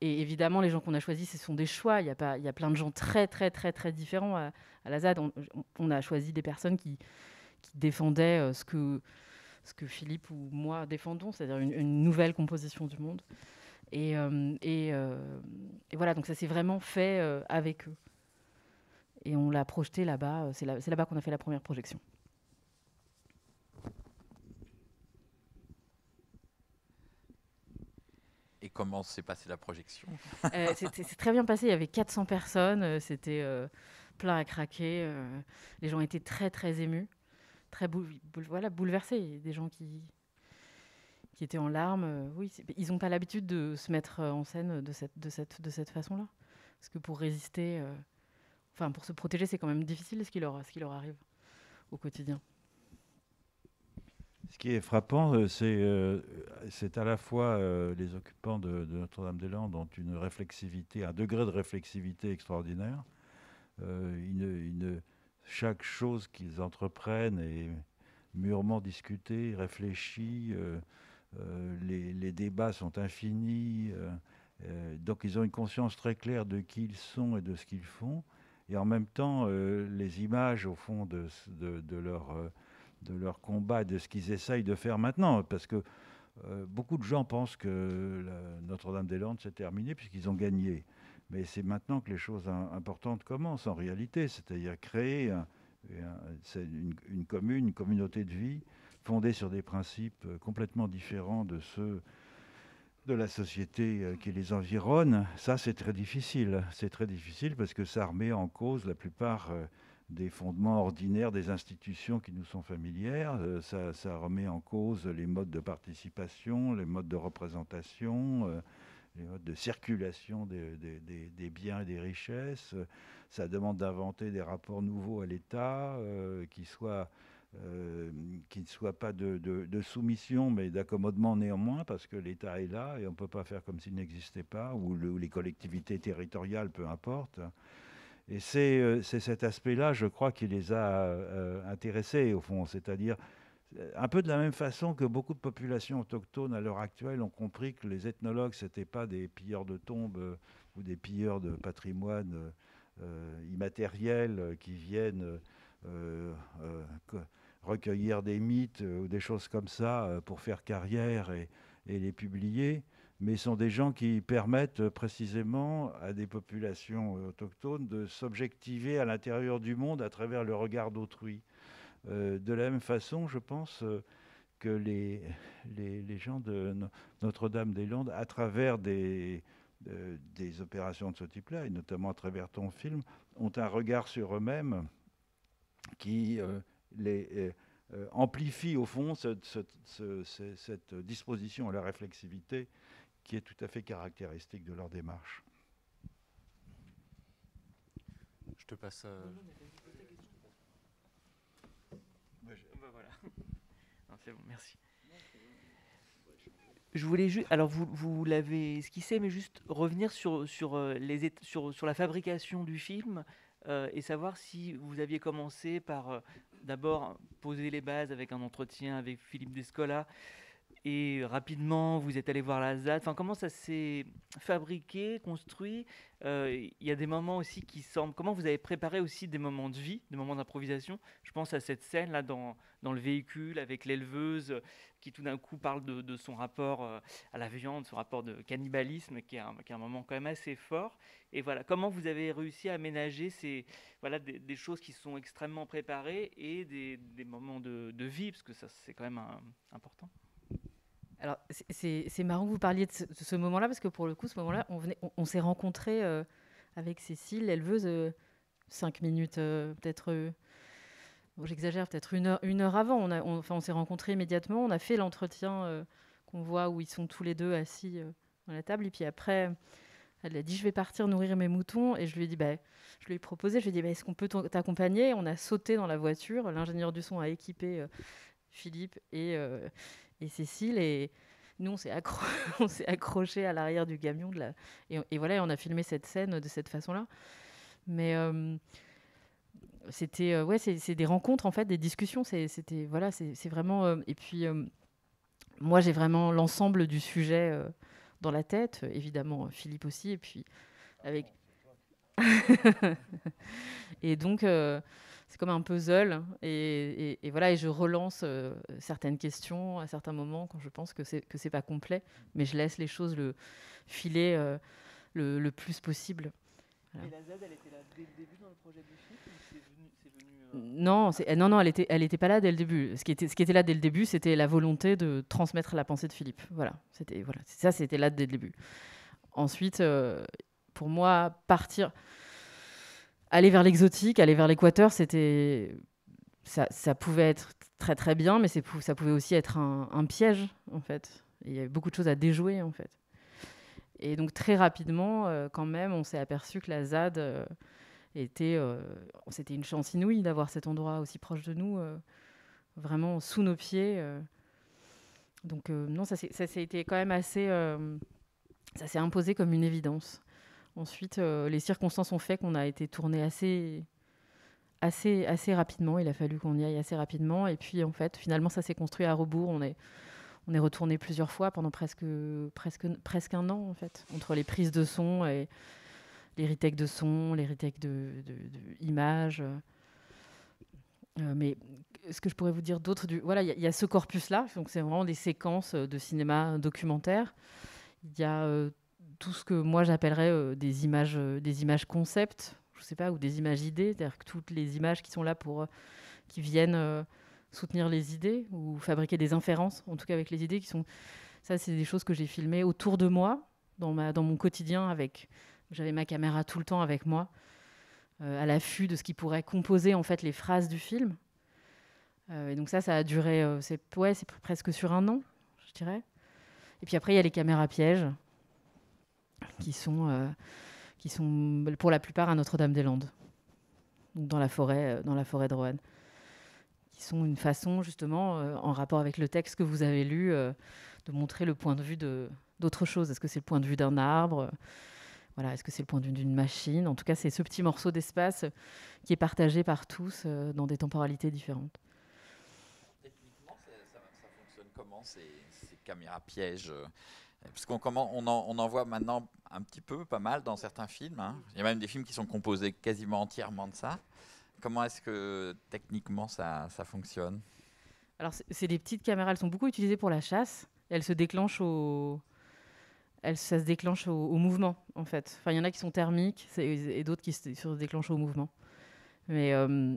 et, évidemment, les gens qu'on a choisis, ce sont des choix. Il y, a pas, il y a plein de gens très, très, très, très différents à, la ZAD. On, a choisi des personnes qui, défendaient euh, ce que, Philippe ou moi défendons, c'est-à-dire une, nouvelle composition du monde. Euh, et, voilà, donc ça s'est vraiment fait avec eux. Et on l'a projeté là-bas. C'est là-bas qu'on a fait la première projection. Et comment s'est passée la projection euh, C'est très bien passé. Il y avait 400 personnes. Euh, c'était euh, plein à craquer. les gens étaient très, très émus, très voilà, bouleversés. des gens qui, qui étaient en larmes. Oui, ils n'ont pas l'habitude de se mettre en scène de cette, de cette, de cette façon-là. Parce que pour résister, enfin, pour se protéger, c'est quand même difficile ce qui leur, ce qui leur arrive au quotidien. Ce qui est frappant, euh, c'est euh, c'est à la fois euh, les occupants de, Notre-Dame-des-Landes ont une réflexivité, un degré de réflexivité extraordinaire. chaque chose qu'ils entreprennent est mûrement discutée, réfléchie. Les, débats sont infinis. donc ils ont une conscience très claire de qui ils sont et de ce qu'ils font. Et en même temps, les images, au fond, de, de leur de leur combat, de ce qu'ils essayent de faire maintenant. Parce que euh, beaucoup de gens pensent que Notre-Dame-des-Landes, s'est terminée puisqu'ils ont gagné. Mais c'est maintenant que les choses importantes commencent en réalité, c'est-à-dire créer une, commune, une communauté de vie fondée sur des principes euh, complètement différents de ceux de la société euh, qui les environne. Ça, c'est très difficile. C'est très difficile parce que ça remet en cause la plupart des fondements ordinaires des institutions qui nous sont familières. Euh, ça, remet en cause les modes de participation, les modes de représentation, euh, les modes de circulation des, biens et des richesses. Ça demande d'inventer des rapports nouveaux à l'État euh, qui ne soient pas de, soumission, mais d'accommodement néanmoins, parce que l'État est là et on ne peut pas faire comme s'il n'existait pas, ou, les collectivités territoriales, peu importe. Et euh, c'est cet aspect-là, je crois, qui les a euh, intéressés, au fond. C'est-à-dire, euh, un peu de la même façon que beaucoup de populations autochtones à l'heure actuelle ont compris que les ethnologues, ce n'étaient pas des pilleurs de tombes ou des pilleurs de patrimoine immatériel qui viennent recueillir des mythes ou des choses comme ça pour faire carrière et les publier mais sont des gens qui permettent euh, précisément à des populations euh, autochtones de s'objectiver à l'intérieur du monde à travers le regard d'autrui. Euh, de la même façon, je pense que les, les, gens de Notre-Dame-des-Landes, à travers des, des opérations de ce type-là, et notamment à travers ton film, ont un regard sur eux-mêmes qui les amplifie au fond cette disposition à la réflexivité qui est tout à fait caractéristique de leur démarche. Je te passe. Euh... c'est bon, merci. Je voulais juste, alors vous, vous l'avez esquissé, mais juste revenir sur, sur, euh, les, sur, la fabrication du film euh, et savoir si vous aviez commencé par euh, d'abord poser les bases avec un entretien avec Philippe Descola, et rapidement, vous êtes allé voir la ZAD. Enfin, comment ça s'est fabriqué, construit euh, Il y a des moments aussi qui semblent. Comment vous avez préparé aussi des moments de vie, des moments d'improvisation Je pense à cette scène là dans, dans le véhicule avec l'éleveuse euh, qui tout d'un coup parle de, son rapport euh, à la viande, son rapport de cannibalisme, qui est, un, qui est, un, moment quand même assez fort. Et voilà, comment vous avez réussi à aménager ces, voilà, des, choses qui sont extrêmement préparées et des, des moments de, vie, parce que ça c'est quand même important. Alors, c'est marrant que vous parliez de ce, moment-là, parce que pour le coup, ce moment-là, on, s'est rencontrés euh, avec Cécile, l'éleveuse, veut cinq minutes, euh, peut-être. Euh, bon, J'exagère, peut-être une heure, avant. On, enfin, on s'est rencontrés immédiatement. On a fait l'entretien qu'on voit où ils sont tous les deux assis à la table. Et puis après, elle a dit Je vais partir nourrir mes moutons. Et je lui ai dit bah, Je lui ai proposé, je lui ai dit bah, Est-ce qu'on peut t'accompagner On a sauté dans la voiture. L'ingénieur du son a équipé Philippe et, et Cécile. Et nous, on s'est accro (laughs) accroché à l'arrière du camion. De la... et, voilà, on a filmé cette scène de cette façon-là. Mais euh, c'était euh, ouais, c'est des rencontres en fait, des discussions. C'était voilà, c'est vraiment. Euh, et puis moi, j'ai vraiment l'ensemble du sujet dans la tête, évidemment Philippe aussi, et puis avec. Ah, (laughs) et donc c'est comme un puzzle. Et, voilà, et je relance euh, certaines questions à certains moments quand je pense que c'est que c'est pas complet, mais je laisse les choses le filer euh, le, plus possible. Et la Z, elle était là dès le début dans le projet euh, non, eh, non, non, elle était, elle était pas là dès le début. Ce qui était, ce qui était là dès le début, c'était la volonté de transmettre la pensée de Philippe. Voilà, c'était, voilà, ça, c'était là dès le début. Ensuite, pour moi, partir, aller vers l'exotique, aller vers l'équateur, c'était ça, pouvait être très très bien, mais ça pouvait aussi être un, piège en fait. il y avait beaucoup de choses à déjouer en fait. Et donc très rapidement, euh, quand même, on s'est aperçu que la ZAD euh, était, euh, c'était une chance inouïe d'avoir cet endroit aussi proche de nous, vraiment sous nos pieds. Donc non, ça, quand même assez, ça s'est imposé comme une évidence. Ensuite, euh, les circonstances ont fait qu'on a été tourné assez, assez, assez rapidement. Il a fallu qu'on y aille assez rapidement. Et puis, en fait, finalement, ça s'est construit à rebours. On est, on est retourné plusieurs fois pendant presque, presque, presque un an, en fait, entre les prises de son et les retakes de son, les retakes de, euh, mais ce que je pourrais vous dire d'autre, du... voilà, il y, a ce corpus-là, donc c'est vraiment des séquences de cinéma documentaire. Il y a euh, tout ce que moi j'appellerais euh, des images, euh, des images concepts, je sais pas, ou des images idées, c'est-à-dire que toutes les images qui sont là pour, euh, qui viennent soutenir les idées ou fabriquer des inférences, en tout cas avec les idées qui sont, ça c'est des choses que j'ai filmées autour de moi, dans ma, dans mon quotidien avec, j'avais ma caméra tout le temps avec moi, à l'affût de ce qui pourrait composer en fait les phrases du film. et donc ça, ça a duré, ouais, c'est presque sur un an, je dirais. Et puis après, il y a les caméras pièges qui sont, euh, qui sont pour la plupart à Notre-Dame-des-Landes, dans la forêt, euh, dans la forêt de Roanne, qui sont une façon justement, euh, en rapport avec le texte que vous avez lu, de montrer le point de vue d'autre chose. Est-ce que c'est le point de vue d'un arbre voilà, est-ce que c'est le point de vue d'une machine En tout cas, c'est ce petit morceau d'espace qui est partagé par tous dans des temporalités différentes. Techniquement, ça, fonctionne comment ces caméras pièges parce on en, on voit maintenant un petit peu, pas mal dans certains films. Hein. Il y a même des films qui sont composés quasiment entièrement de ça. Comment est-ce que techniquement ça, fonctionne Alors, c'est des petites caméras, elles sont beaucoup utilisées pour la chasse. Elles se déclenchent au. ça se déclenche au, mouvement, en fait. Enfin, il y en a qui sont thermiques et d'autres qui se, déclenchent au mouvement. Mais euh,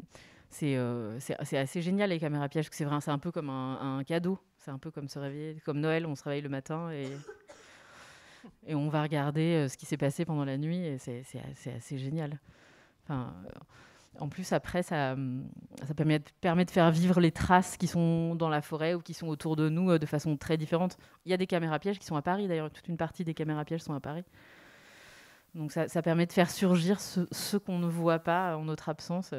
euh, c'est assez génial, les caméras pièges, c'est un peu comme un, un cadeau. C'est un peu comme se réveiller, comme Noël, on se réveille le matin et et on va regarder euh, ce qui s'est passé pendant la nuit, et c'est assez, génial. Euh, en plus, après, ça, euh, permet, de faire vivre les traces qui sont dans la forêt ou qui sont autour de nous de façon très différente. Il y a des caméras pièges qui sont à Paris, d'ailleurs, toute une partie des caméras pièges sont à Paris. Donc ça, permet de faire surgir ce, qu'on ne voit pas en notre absence.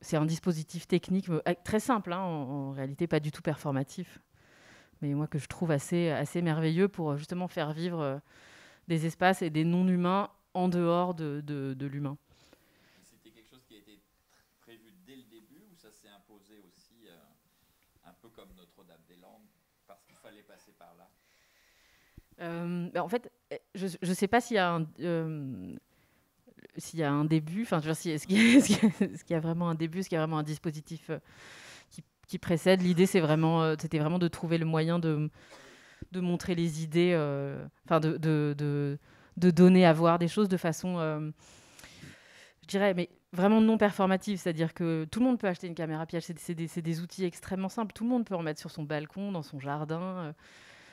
c'est un dispositif technique très simple, hein, en réalité pas du tout performatif mais moi que je trouve assez, assez merveilleux pour euh, justement faire vivre euh, des espaces et des non-humains en dehors de, de, l'humain. C'était quelque chose qui a été prévu dès le début ou ça s'est imposé aussi euh, un peu comme Notre-Dame-des-Landes parce qu'il fallait passer par là bah, En fait, eh, je ne sais pas s'il y a un... s'il y a un début, enfin, est-ce qu'il ce y, a vraiment un début, est-ce qu'il y a vraiment un dispositif qui précède. L'idée, c'est vraiment, euh, c'était vraiment de trouver le moyen de, de montrer les idées, euh, enfin de, donner à voir des choses de façon, euh, je dirais, mais vraiment non performative, c'est-à-dire que tout le monde peut acheter une caméra piège, c'est des, outils extrêmement simples, tout le monde peut en mettre sur son balcon, dans son jardin.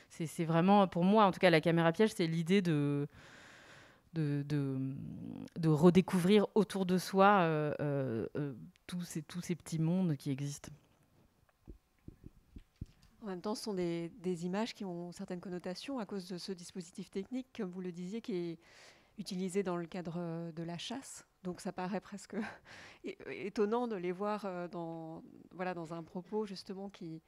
C'est vraiment, pour moi en tout cas, la caméra piège, c'est l'idée de, de, de, redécouvrir autour de soi tous, tous ces petits mondes qui existent. En même temps, ce sont des, images qui ont certaines connotations à cause de ce dispositif technique, comme vous le disiez, qui est utilisé dans le cadre euh, de la chasse. Donc ça paraît presque (laughs) étonnant de les voir euh, dans, voilà, dans un propos justement qui,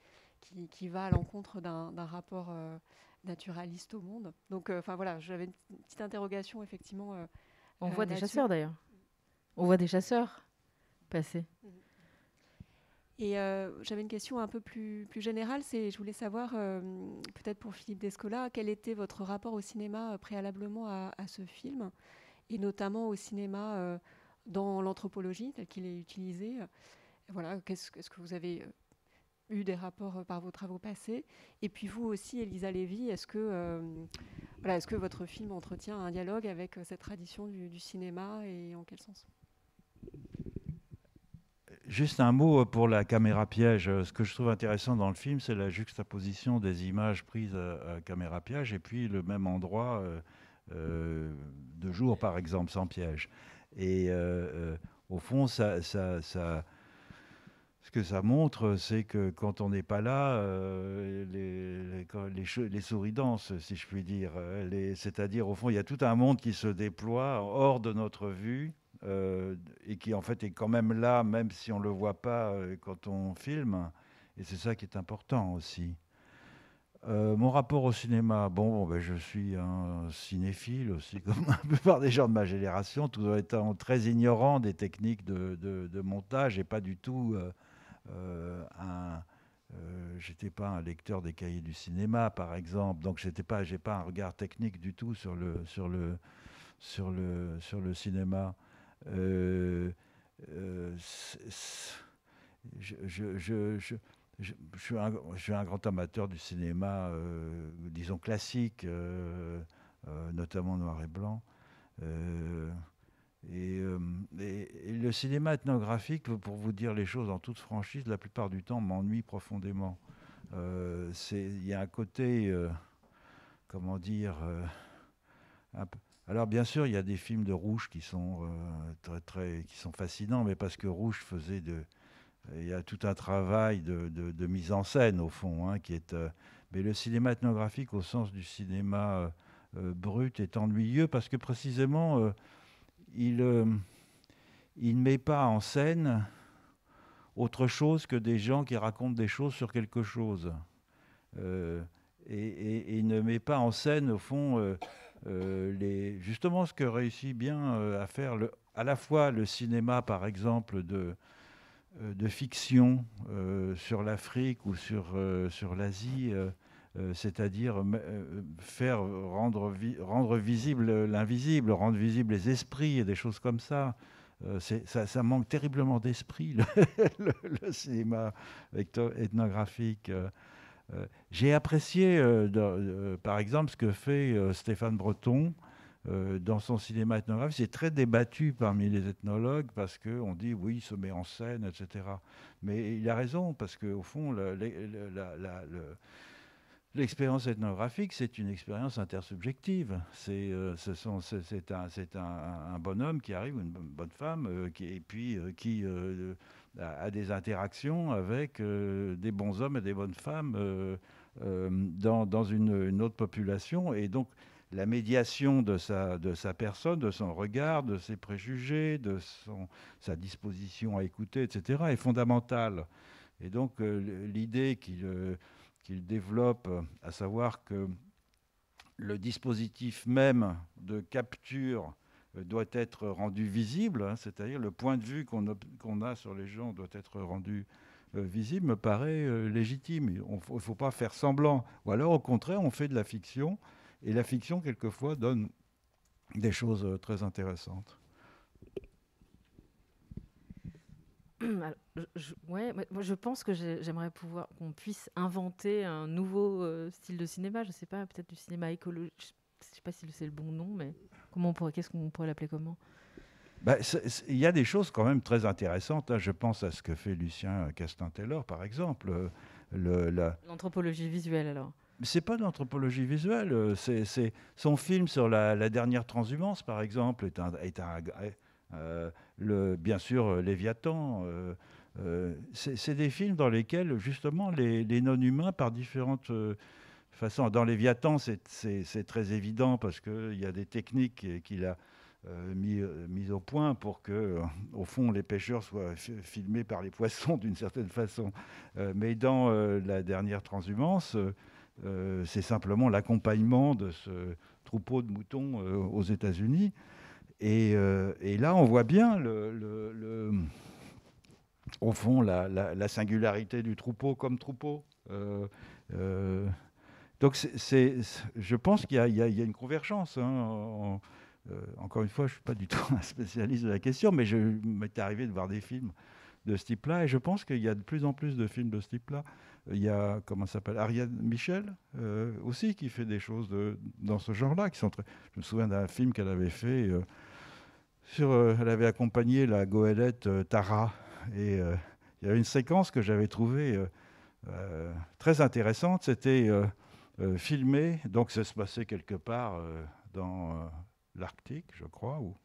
qui, va à l'encontre d'un rapport euh, naturaliste au monde. Donc voilà, j'avais une petite interrogation effectivement. on voit des chasseurs d'ailleurs. On voit des chasseurs passer. Mm-hmm. Et euh, j'avais une question un peu plus, plus générale, c'est je voulais savoir, euh, peut-être pour Philippe Descola, quel était votre rapport au cinéma euh, préalablement à, ce film, et notamment au cinéma dans l'anthropologie tel qu'il est utilisé. Voilà, qu'est-ce, est-ce que vous avez eu des rapports par vos travaux passés Et puis vous aussi, Elisa Lévy, est-ce que, est-ce que votre film entretient un dialogue avec cette tradition du cinéma et en quel sens Juste un mot pour la caméra piège. Ce que je trouve intéressant dans le film, c'est la juxtaposition des images prises à, caméra piège et puis le même endroit euh, euh, de jour, par exemple, sans piège. Et euh, au fond, ce que ça montre, c'est que quand on n'est pas là, les, les, souris dansent, si je puis dire. C'est-à-dire, au fond, il y a tout un monde qui se déploie hors de notre vue euh, et qui en fait est quand même là, même si on ne le voit pas euh, quand on filme. Et c'est ça qui est important aussi. Euh, mon rapport au cinéma, bon, ben, je suis un cinéphile aussi, (laughs) comme la plupart des gens de ma génération, tout en étant très ignorant des techniques de, de, de montage et pas du tout un, euh, j'étais pas un lecteur des cahiers du cinéma, par exemple, donc j'étais pas, j'ai pas un regard technique du tout sur le, sur le, sur le, sur le cinéma je, suis un, grand amateur du cinéma, euh, disons classique, euh, euh, notamment noir et blanc. Et, et, le cinéma ethnographique, pour vous dire les choses en toute franchise, la plupart du temps m'ennuie profondément. Il y a un côté, comment dire, un peu alors bien sûr, il y a des films de Rouge qui sont euh, très, très, qui sont fascinants, mais parce que Rouge faisait de, euh, il y a tout un travail de, mise en scène au fond, hein, qui est, euh, mais le cinéma ethnographique au sens du cinéma brut est ennuyeux parce que précisément il il ne met pas en scène autre chose que des gens qui racontent des choses sur quelque chose, et, il ne met pas en scène au fond euh, les, justement ce que réussit bien euh, à faire le, à la fois le cinéma, par exemple, de, euh, de fiction sur l'Afrique ou sur, sur l'Asie c'est-à-dire faire rendre, rendre visible l'invisible, rendre visible les esprits et des choses comme ça. ça, manque terriblement d'esprit, le, (laughs) le, cinéma ethnographique. Euh, j'ai apprécié, euh, euh, par exemple, ce que fait Stéphane Breton dans son cinéma ethnographique, c'est très débattu parmi les ethnologues parce qu'on dit oui, il se met en scène, etc. Mais il a raison parce qu'au fond, l'expérience ethnographique, c'est une expérience intersubjective. C'est ce un, un, un, bonhomme qui arrive, une bonne femme, qui, et puis qui à, des interactions avec euh, des bons hommes et des bonnes femmes euh, euh, dans, une, autre population. Et donc, la médiation de sa, personne, de son regard, de ses préjugés, de sa disposition à écouter, etc., est fondamentale. Et donc l'idée qu'il développe, à savoir que le dispositif même de capture euh, doit être rendu visible, hein, c'est-à-dire le point de vue qu'on a sur les gens doit être rendu euh, visible, me paraît euh, légitime. Il ne faut pas faire semblant. Ou alors, au contraire, on fait de la fiction, et la fiction, quelquefois, donne des choses très intéressantes. je, ouais, moi je pense que j'aimerais pouvoir qu'on puisse inventer un nouveau style de cinéma. Je ne sais pas, peut-être du cinéma écologique. Je sais pas si c'est le bon nom, mais comment pourrait, qu'est-ce qu'on pourrait l'appeler comment bah, il y a des choses quand même très intéressantes. Hein. Je pense à ce que fait Lucien castin par exemple. Euh, l'anthropologie visuelle, alors c'est pas de l'anthropologie visuelle. Euh, c'est, son film sur la, dernière transhumance, par exemple, est un, euh, le, bien sûr Léviathan. Euh, c'est, des films dans lesquels justement les non-humains, par différentes toute façon, dans Léviathan, c'est très évident parce qu'il y a des techniques qu'il a euh, euh, mises au point pour que, euh, au fond, les pêcheurs soient filmés par les poissons d'une certaine façon. mais dans la dernière transhumance, c'est simplement l'accompagnement de ce troupeau de moutons aux États-Unis. Et, là, on voit bien au fond la, singularité du troupeau comme troupeau. Donc je pense qu'il y, a, une convergence. Hein, euh, encore une fois, je ne suis pas du (laughs) tout un spécialiste de la question, mais je m'étais arrivé de voir des films de ce type-là, et je pense qu'il y a de plus en plus de films de ce type-là. Il y a, comment s'appelle, Ariane Michel euh, aussi, qui fait des choses de, dans ce genre-là. Qui sont Je me souviens d'un film qu'elle avait fait, euh, sur, elle avait accompagné la goélette Tara, et il y avait une séquence que j'avais trouvée très intéressante, c'était... Euh, filmé, donc ça se passait quelque part euh, dans euh, l'Arctique, je crois, ou,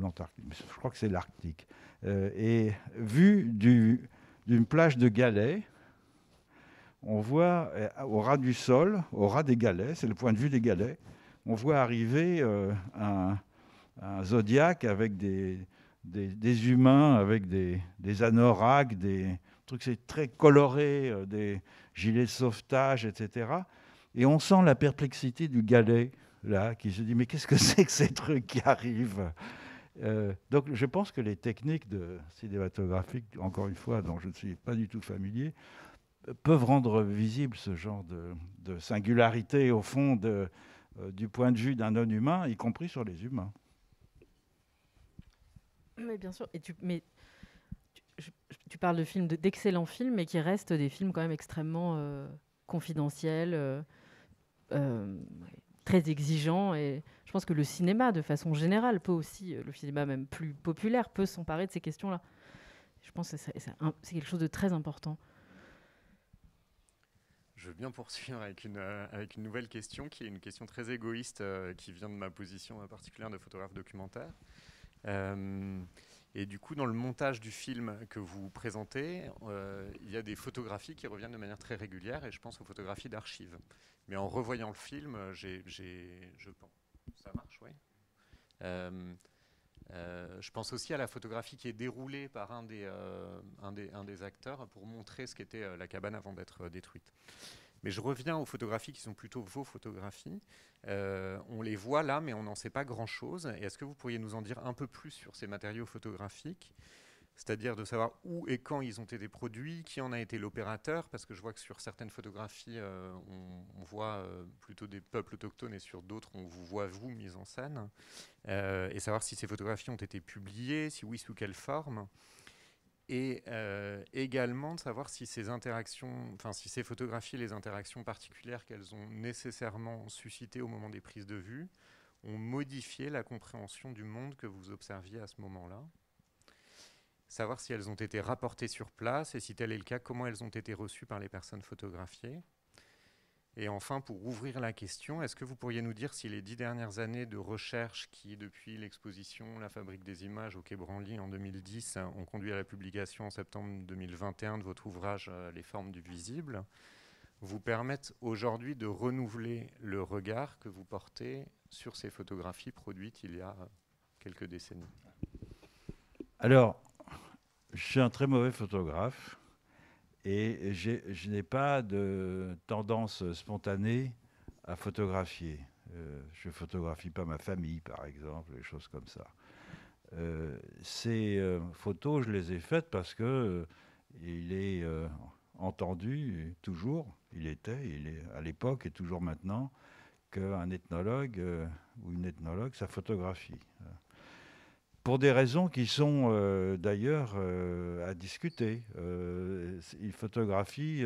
l'Antarctique, je crois que c'est l'Arctique, et vu du, d'une plage de galets, on voit au ras du sol, au ras des galets, c'est le point de vue des galets, on voit arriver un, zodiaque avec des, des, humains, avec des, des anoraks, des trucs c'est très coloré, des, gilets sauvetage, etc. Et on sent la perplexité du galet, là, qui se dit, mais qu'est-ce que (laughs) c'est que ces trucs qui arrivent euh, donc je pense que les techniques de cinématographiques, encore une fois, dont je ne suis pas du tout familier, peuvent rendre visible ce genre de, singularité, au fond, de, euh, du point de vue d'un non-humain, y compris sur les humains. Mais bien sûr, et tu, mais tu parles de films, d'excellents films, mais qui restent des films quand même extrêmement euh, confidentiels, euh, euh, très exigeants. Et je pense que le cinéma, de façon générale, peut aussi, le cinéma même plus populaire, peut s'emparer de ces questions-là. Je pense que c'est quelque chose de très important. Je veux bien poursuivre avec une, nouvelle question qui est une question très égoïste qui vient de ma position particulière de photographe documentaire. Euh, et du coup, dans le montage du film que vous présentez, euh, il y a des photographies qui reviennent de manière très régulière, et je pense aux photographies d'archives. Mais en revoyant le film, je pense, ça marche, oui. Euh, euh, je pense aussi à la photographie qui est déroulée par un des, un un des acteurs pour montrer ce qu'était la cabane avant d'être détruite. Mais je reviens aux photographies qui sont plutôt vos photographies. Euh, on les voit là, mais on n'en sait pas grand-chose. est-ce que vous pourriez nous en dire un peu plus sur ces matériaux photographiques c'est-à-dire de savoir où et quand ils ont été produits, qui en a été l'opérateur, parce que je vois que sur certaines photographies, euh, on, voit euh, plutôt des peuples autochtones et sur d'autres, on vous voit vous mise en scène, et savoir si ces photographies ont été publiées, si oui, sous quelle forme et euh, également de savoir si ces interactions, enfin si ces photographies, les interactions particulières qu'elles ont nécessairement suscitées au moment des prises de vue, ont modifié la compréhension du monde que vous observiez à ce moment-là. Savoir si elles ont été rapportées sur place et si tel est le cas, comment elles ont été reçues par les personnes photographiées. Et enfin, pour ouvrir la question, est-ce que vous pourriez nous dire si les dix dernières années de recherche qui, depuis l'exposition La fabrique des images au Quai Branly en 2010, ont conduit à la publication en septembre 2021 de votre ouvrage euh, Les formes du visible, vous permettent aujourd'hui de renouveler le regard que vous portez sur ces photographies produites il y a euh, quelques décennies Alors, je suis un très mauvais photographe. Et je n'ai pas de tendance spontanée à photographier. Euh, je photographie pas ma famille, par exemple, les choses comme ça. Euh, ces euh, photos, je les ai faites parce que euh, il est entendu toujours, il était, il est à l'époque et toujours maintenant, qu'un ethnologue ou une ethnologue, ça photographie pour des raisons qui sont euh, d'ailleurs euh, à discuter. Euh, il photographie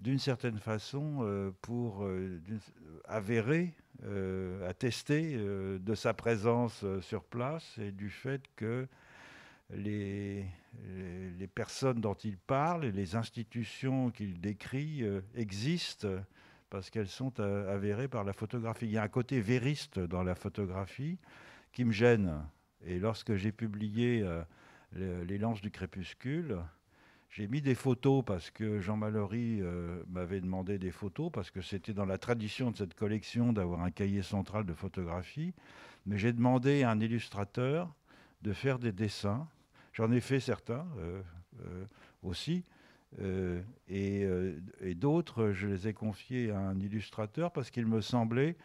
d'une certaine façon pour avérer, attester de sa présence sur place et du fait que les, les, personnes dont il parle et les institutions qu'il décrit existent parce qu'elles sont avérées par la photographie. Il y a un côté vériste dans la photographie qui me gêne. Et lorsque j'ai publié euh, Les Lances du Crépuscule, j'ai mis des photos parce que Jean Mallory euh, m'avait demandé des photos, parce que c'était dans la tradition de cette collection d'avoir un cahier central de photographie. Mais j'ai demandé à un illustrateur de faire des dessins. J'en ai fait certains euh, aussi. et, et d'autres, je les ai confiés à un illustrateur parce qu'il me semblait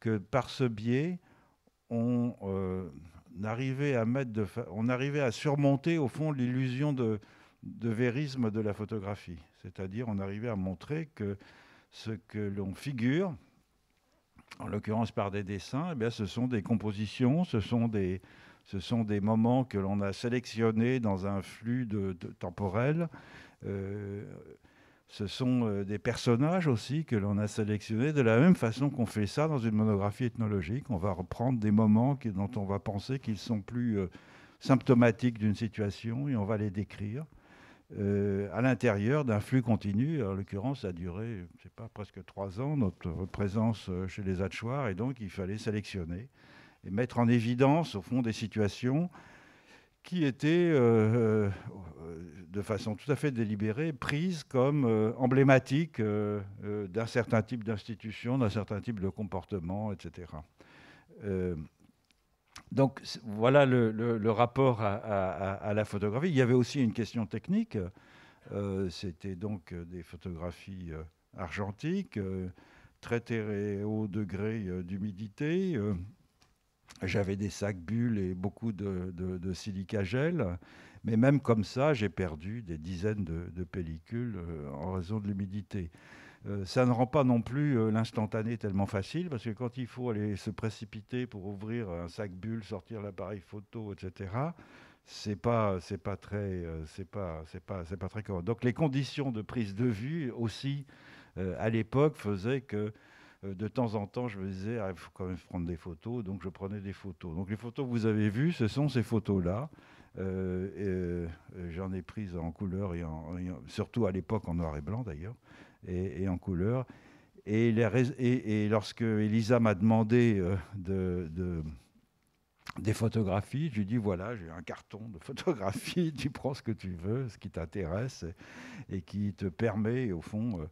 que par ce biais, on arrivait à mettre on arrivait à surmonter au fond l'illusion de, de vérisme de la photographie. C'est-à-dire on arrivait à montrer que ce que l'on figure, en l'occurrence par des dessins, eh bien, ce sont des compositions, ce sont des, ce sont des moments que l'on a sélectionnés dans un flux de, temporel. Euh, ce sont euh, des personnages aussi que l'on a sélectionnés de la même façon qu'on fait ça dans une monographie ethnologique. On va reprendre des moments dont on va penser qu'ils sont plus euh, symptomatiques d'une situation et on va les décrire euh, à l'intérieur d'un flux continu. En l'occurrence, ça a duré, je sais pas, presque trois ans notre présence chez les Atchoirs, et donc il fallait sélectionner et mettre en évidence au fond des situations qui étaient euh, euh, de façon tout à fait délibérée prise comme euh, emblématique emblématiques d'un certain type d'institution, d'un certain type de comportement, etc. donc voilà le, rapport à, la photographie. Il y avait aussi une question technique. C'était donc des photographies argentiques, très très haut degré d'humidité j'avais des sacs bulles et beaucoup de, silica gel. Mais même comme ça, j'ai perdu des dizaines de, pellicules euh, en raison de l'humidité. Euh, ça ne rend pas non plus euh, l'instantané tellement facile, parce que quand il faut aller se précipiter pour ouvrir un sac bulle, sortir l'appareil photo, etc., c'est pas c'est pas très pas pas très correct. Donc les conditions de prise de vue aussi à l'époque faisaient que euh, de temps en temps, je me disais, ah, il faut quand même prendre des photos, donc je prenais des photos. Donc les photos que vous avez vues, ce sont ces photos-là. Euh, euh, j'en ai prises en couleur, et, surtout à l'époque en noir et blanc d'ailleurs, et, en couleur. Et, les, lorsque Elisa m'a demandé des photographies. Je lui dis voilà, j'ai un carton de photographies, (laughs) tu prends ce que tu veux, ce qui t'intéresse et, qui te permet, au fond,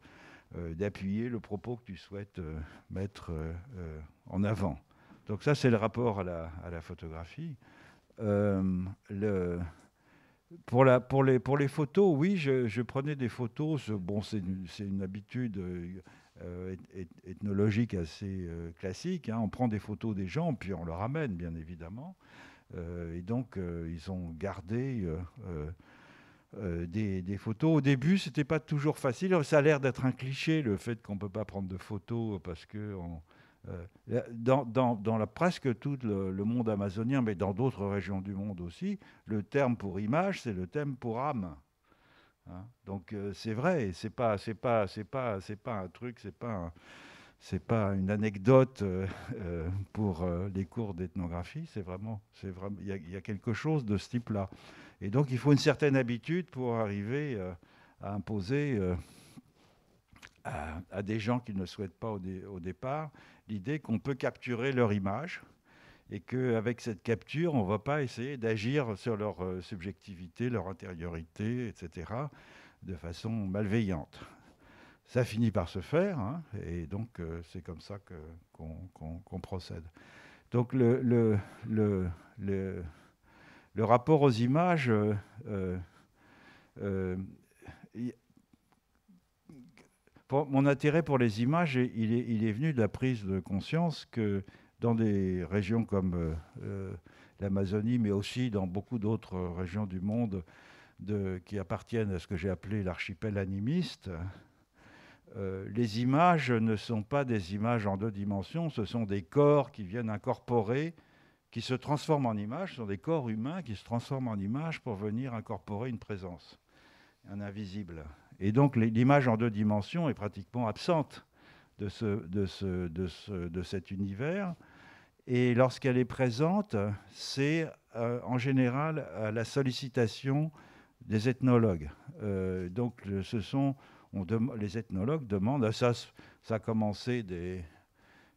euh, d'appuyer le propos que tu souhaites euh, mettre euh, en avant. Donc ça, c'est le rapport à la, photographie. le, pour, la, pour, les, pour les photos, oui, je, prenais des photos. Bon, c'est une, habitude ethnologique assez classique. Hein. On prend des photos des gens, puis on leur ramène, bien évidemment. et donc, ils ont gardé euh, des, photos. Au début, ce n'était pas toujours facile. Ça a l'air d'être un cliché, le fait qu'on ne peut pas prendre de photos parce que... Euh, dans, presque tout le, monde amazonien, mais dans d'autres régions du monde aussi, le terme pour image, c'est le terme pour âme. Hein? Donc euh, c'est vrai, c'est pas, c'est pas, pas, pas un truc, c'est pas, pas une anecdote pour les cours d'ethnographie. C'est vraiment, il y, a quelque chose de ce type-là. Et donc il faut une certaine habitude pour arriver euh, à imposer euh, à, des gens qui ne souhaitent pas au, départ l'idée qu'on peut capturer leur image et qu'avec cette capture, on ne va pas essayer d'agir sur leur euh, subjectivité, leur intériorité, etc., de façon malveillante. Ça finit par se faire, hein, et donc c'est comme ça qu'on procède. Donc le, le, le, le le rapport aux images, euh, euh, euh, mon intérêt pour les images, il est, venu de la prise de conscience que dans des régions comme l'Amazonie, mais aussi dans beaucoup d'autres régions du monde qui appartiennent à ce que j'ai appelé l'archipel animiste, les images ne sont pas des images en deux dimensions, ce sont des corps qui viennent incorporer qui se transforment en images, ce sont des corps humains qui se transforment en images pour venir incorporer une présence, un invisible. Et donc l'image en deux dimensions est pratiquement absente de, de, de cet univers. Et lorsqu'elle est présente, c'est euh, en général à euh, la sollicitation des ethnologues. Euh, donc ce sont on les ethnologues demandent, ça, ça a commencé des,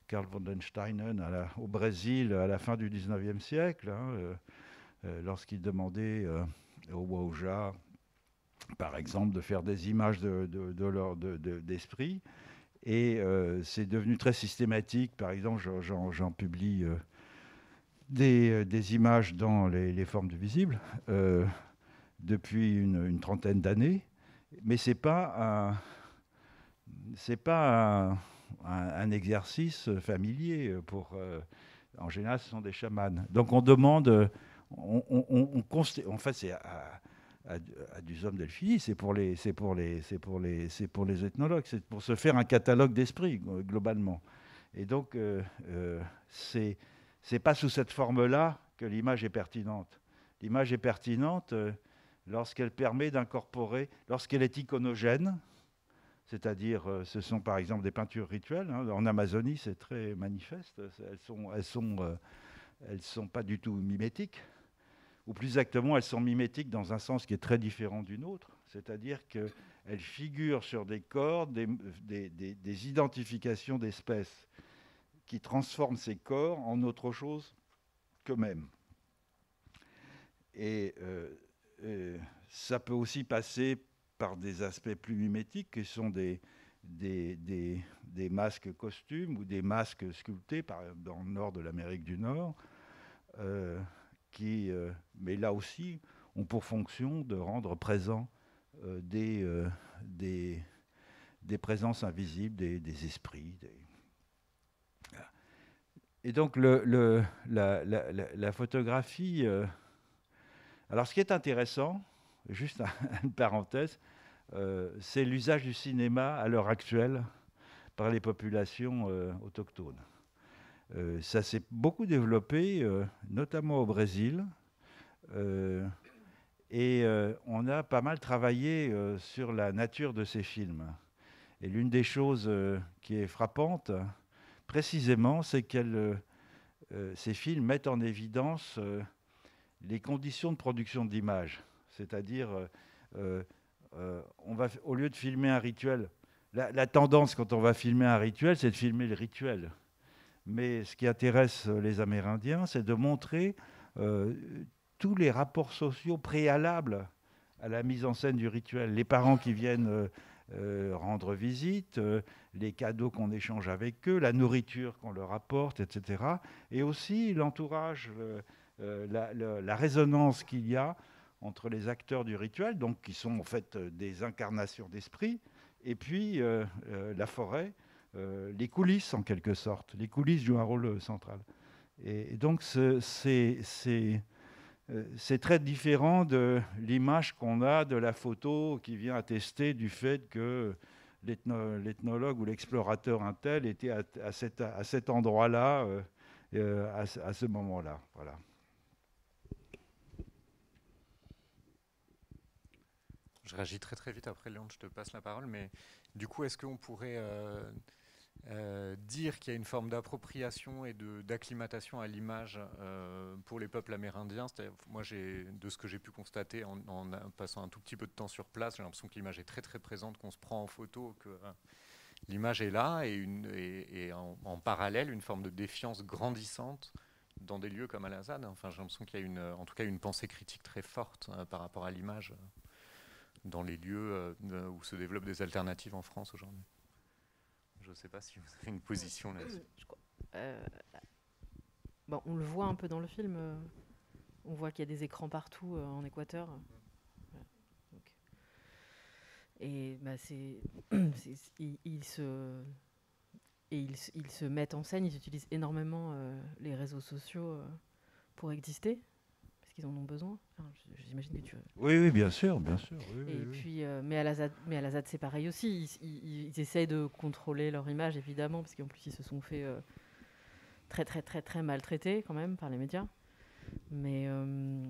Karl von den Steinen au Brésil à la fin du 19e siècle, hein, euh, euh, lorsqu'il demandait euh, aux Wauja, par exemple, de faire des images de, leur d'esprit. et c'est devenu très systématique. Par exemple, j'en publie des, images dans les, formes du visible depuis une, trentaine d'années. Mais ce n'est pas C'est pas un un, exercice familier pour. Euh, en général, ce sont des chamans. Donc on demande, on, en fait, c'est à, à, hommes du c'est pour les, pour les, pour pour les ethnologues, c'est pour se faire un catalogue d'esprit globalement. Et donc euh, euh, c'est pas sous cette forme-là que l'image est pertinente. L'image est pertinente lorsqu'elle permet d'incorporer, lorsqu'elle est iconogène, c'est-à-dire, euh, ce sont par exemple des peintures rituelles. Hein. En Amazonie, c'est très manifeste. Elles sont, elles sont, euh, sont pas du tout mimétiques. Ou plus exactement, elles sont mimétiques dans un sens qui est très différent d'une autre. C'est-à-dire qu'elles figurent sur des corps des, identifications d'espèces qui transforment ces corps en autre chose qu'eux-mêmes. Et, et euh, ça peut aussi passer par des aspects plus mimétiques qui sont des, des, masques costumes ou des masques sculptés par, dans le nord de l'Amérique du Nord. Euh, qui, euh, mais là aussi, ont pour fonction de rendre présents euh, des, des, présences invisibles, des, esprits. Et donc le, la, photographie... alors ce qui est intéressant, juste (laughs) une parenthèse, euh, c'est l'usage du cinéma à l'heure actuelle par les populations euh, autochtones. Euh, ça s'est beaucoup développé, notamment au Brésil, et on a pas mal travaillé sur la nature de ces films. Et l'une des choses qui est frappante, précisément, c'est que ces films mettent en évidence les conditions de production d'images. C'est-à-dire, euh, euh, euh, on va, au lieu de filmer un rituel, la, tendance quand on va filmer un rituel, c'est de filmer le rituel. Mais ce qui intéresse les Amérindiens, c'est de montrer tous les rapports sociaux préalables à la mise en scène du rituel. Les parents qui viennent rendre visite, les cadeaux qu'on échange avec eux, la nourriture qu'on leur apporte, etc. Et aussi l'entourage, la, résonance qu'il y a entre les acteurs du rituel, donc qui sont en fait euh, des incarnations d'esprit, et puis euh, euh, la forêt, les coulisses en quelque sorte. Les coulisses jouent un rôle central. Et, donc c'est très différent de l'image qu'on a de la photo qui vient attester du fait que l'ethnologue ou l'explorateur un était à, cet, endroit-là, à, à, ce moment-là. Voilà. Je réagis très très vite après, Léon, je te passe la parole. Mais du coup, est-ce qu'on pourrait euh, euh, dire qu'il y a une forme d'appropriation et d'acclimatation à l'image euh, pour les peuples amérindiens Moi, de ce que j'ai pu constater en, passant un tout petit peu de temps sur place, j'ai l'impression que l'image est très très présente, qu'on se prend en photo, que l'image est là et, en, parallèle une forme de défiance grandissante dans des lieux comme al azad Enfin, j'ai l'impression qu'il y a une, en tout cas une pensée critique très forte par rapport à l'image dans les lieux euh, où se développent des alternatives en France aujourd'hui. Je ne sais pas si vous avez une position là-dessus. Euh, euh, bah, on le voit un peu dans le film. On voit qu'il y a des écrans partout en Équateur. Et bah, c'est, (clears throat) ils, se ils, se mettent en scène, ils utilisent énormément les réseaux sociaux pour exister qu'ils en ont besoin. Oui, oui, bien sûr, bien sûr. et puis, euh, mais à la mais à c'est pareil aussi. Ils, essayent de contrôler leur image, évidemment, parce qu'en plus, ils se sont fait euh, très, très, très, très maltraités quand même par les médias. Mais euh,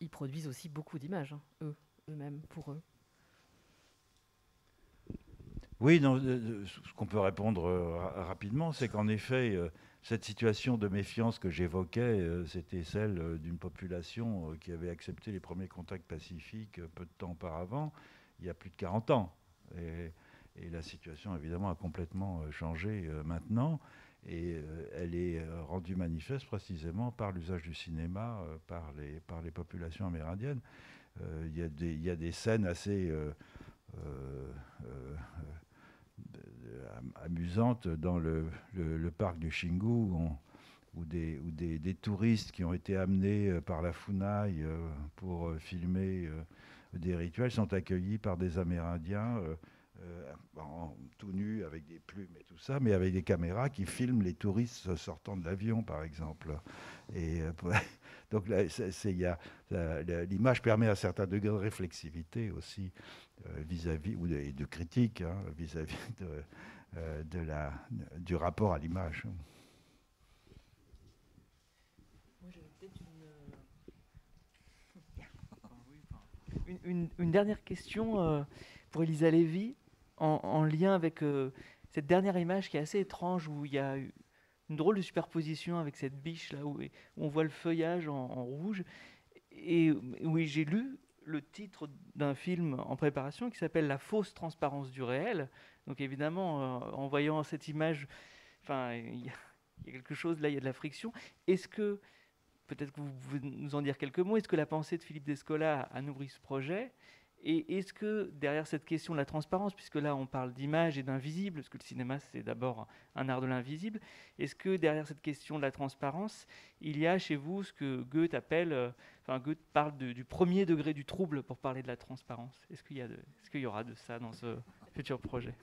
ils produisent aussi beaucoup d'images, hein, eux, eux-mêmes, pour eux. Oui, non, ce qu'on peut répondre rapidement, c'est qu'en effet cette situation de méfiance que j'évoquais, euh, c'était celle euh, d'une population euh, qui avait accepté les premiers contacts pacifiques peu de temps auparavant, il y a plus de 40 ans. Et, la situation, évidemment, a complètement changé maintenant. Et elle est rendue manifeste précisément par l'usage du cinéma par, les, populations amérindiennes. Il y, a des, scènes assez... Euh, amusante dans le, parc du Shingu, où, des, des, touristes qui ont été amenés euh, par la Funai euh, pour filmer des rituels sont accueillis par des Amérindiens. tout nu avec des plumes et tout ça, mais avec des caméras qui filment les touristes sortant de l'avion, par exemple. Et donc l'image permet un certain degré de réflexivité aussi. Euh, vis-à-vis, ou de, critiques hein, vis-à-vis euh, de, la, du rapport à l'image. Euh, (laughs) une, dernière question pour Elisa Lévy, en, lien avec cette dernière image qui est assez étrange, où il y a une drôle de superposition avec cette biche, là, où, on voit le feuillage en, en rouge. Et oui, j'ai lu le titre d'un film en préparation qui s'appelle La fausse transparence du réel. Donc évidemment, euh, en voyant cette image, enfin, il y, y, a quelque chose là, il y a de la friction. Est-ce que peut-être que vous pouvez nous en dire quelques mots. Est-ce que la pensée de Philippe Descola a nourri ce projet et est-ce que derrière cette question de la transparence, puisque là on parle d'image et d'invisible, parce que le cinéma c'est d'abord un art de l'invisible, est-ce que derrière cette question de la transparence, il y a chez vous ce que Goethe appelle, euh, enfin Goethe parle du premier degré du trouble pour parler de la transparence. Est-ce qu'il y, est qu'il y, aura de ça dans ce futur projet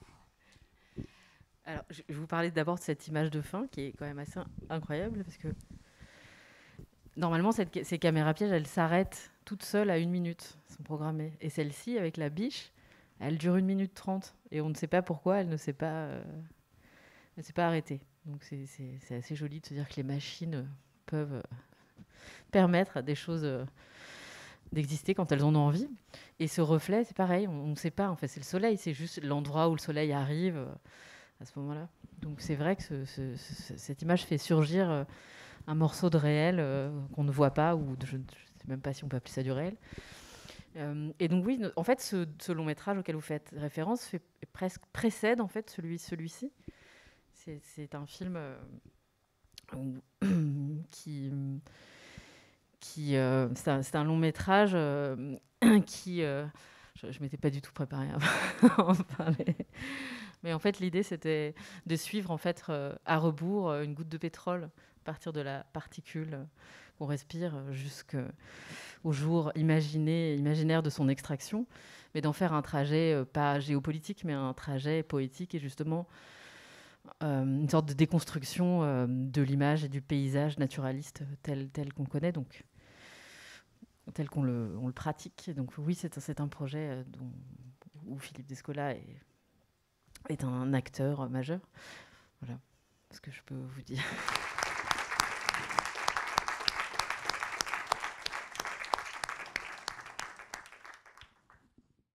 Alors je vais vous parler d'abord de cette image de fin qui est quand même assez incroyable, parce que normalement ces caméras pièges elles s'arrêtent toutes seules à une minute, sont programmées. Et celle-ci, avec la biche, elle dure une minute trente. Et on ne sait pas pourquoi, elle ne s'est pas, euh, pas arrêtée. Donc c'est assez joli de se dire que les machines peuvent permettre à des choses euh, d'exister quand elles en ont envie. Et ce reflet, c'est pareil, on ne sait pas, en fait, c'est le soleil, c'est juste l'endroit où le soleil arrive euh, à ce moment-là. Donc c'est vrai que cette image fait surgir un morceau de réel qu'on ne voit pas, ou je, même pas si on peut appeler ça du réel. Euh, et donc oui, en fait, ce, long métrage auquel vous faites référence presque précède en fait celui celui-ci. C'est un film euh, (coughs) qui qui euh, c'est un, long métrage (coughs) qui je, ne m'étais pas du tout préparée à (laughs) en parler. Mais en fait, l'idée, c'était de suivre en fait, à rebours une goutte de pétrole à partir de la particule qu'on respire jusqu'au jour imaginé, imaginaire de son extraction, mais d'en faire un trajet euh, pas géopolitique, mais un trajet poétique et justement euh, une sorte de déconstruction euh, de l'image et du paysage naturaliste tel, tel qu'on connaît, donc tel qu'on le, pratique. donc oui, c'est un projet dont, où Philippe Descola est, est un acteur majeur. Voilà ce que je peux vous dire.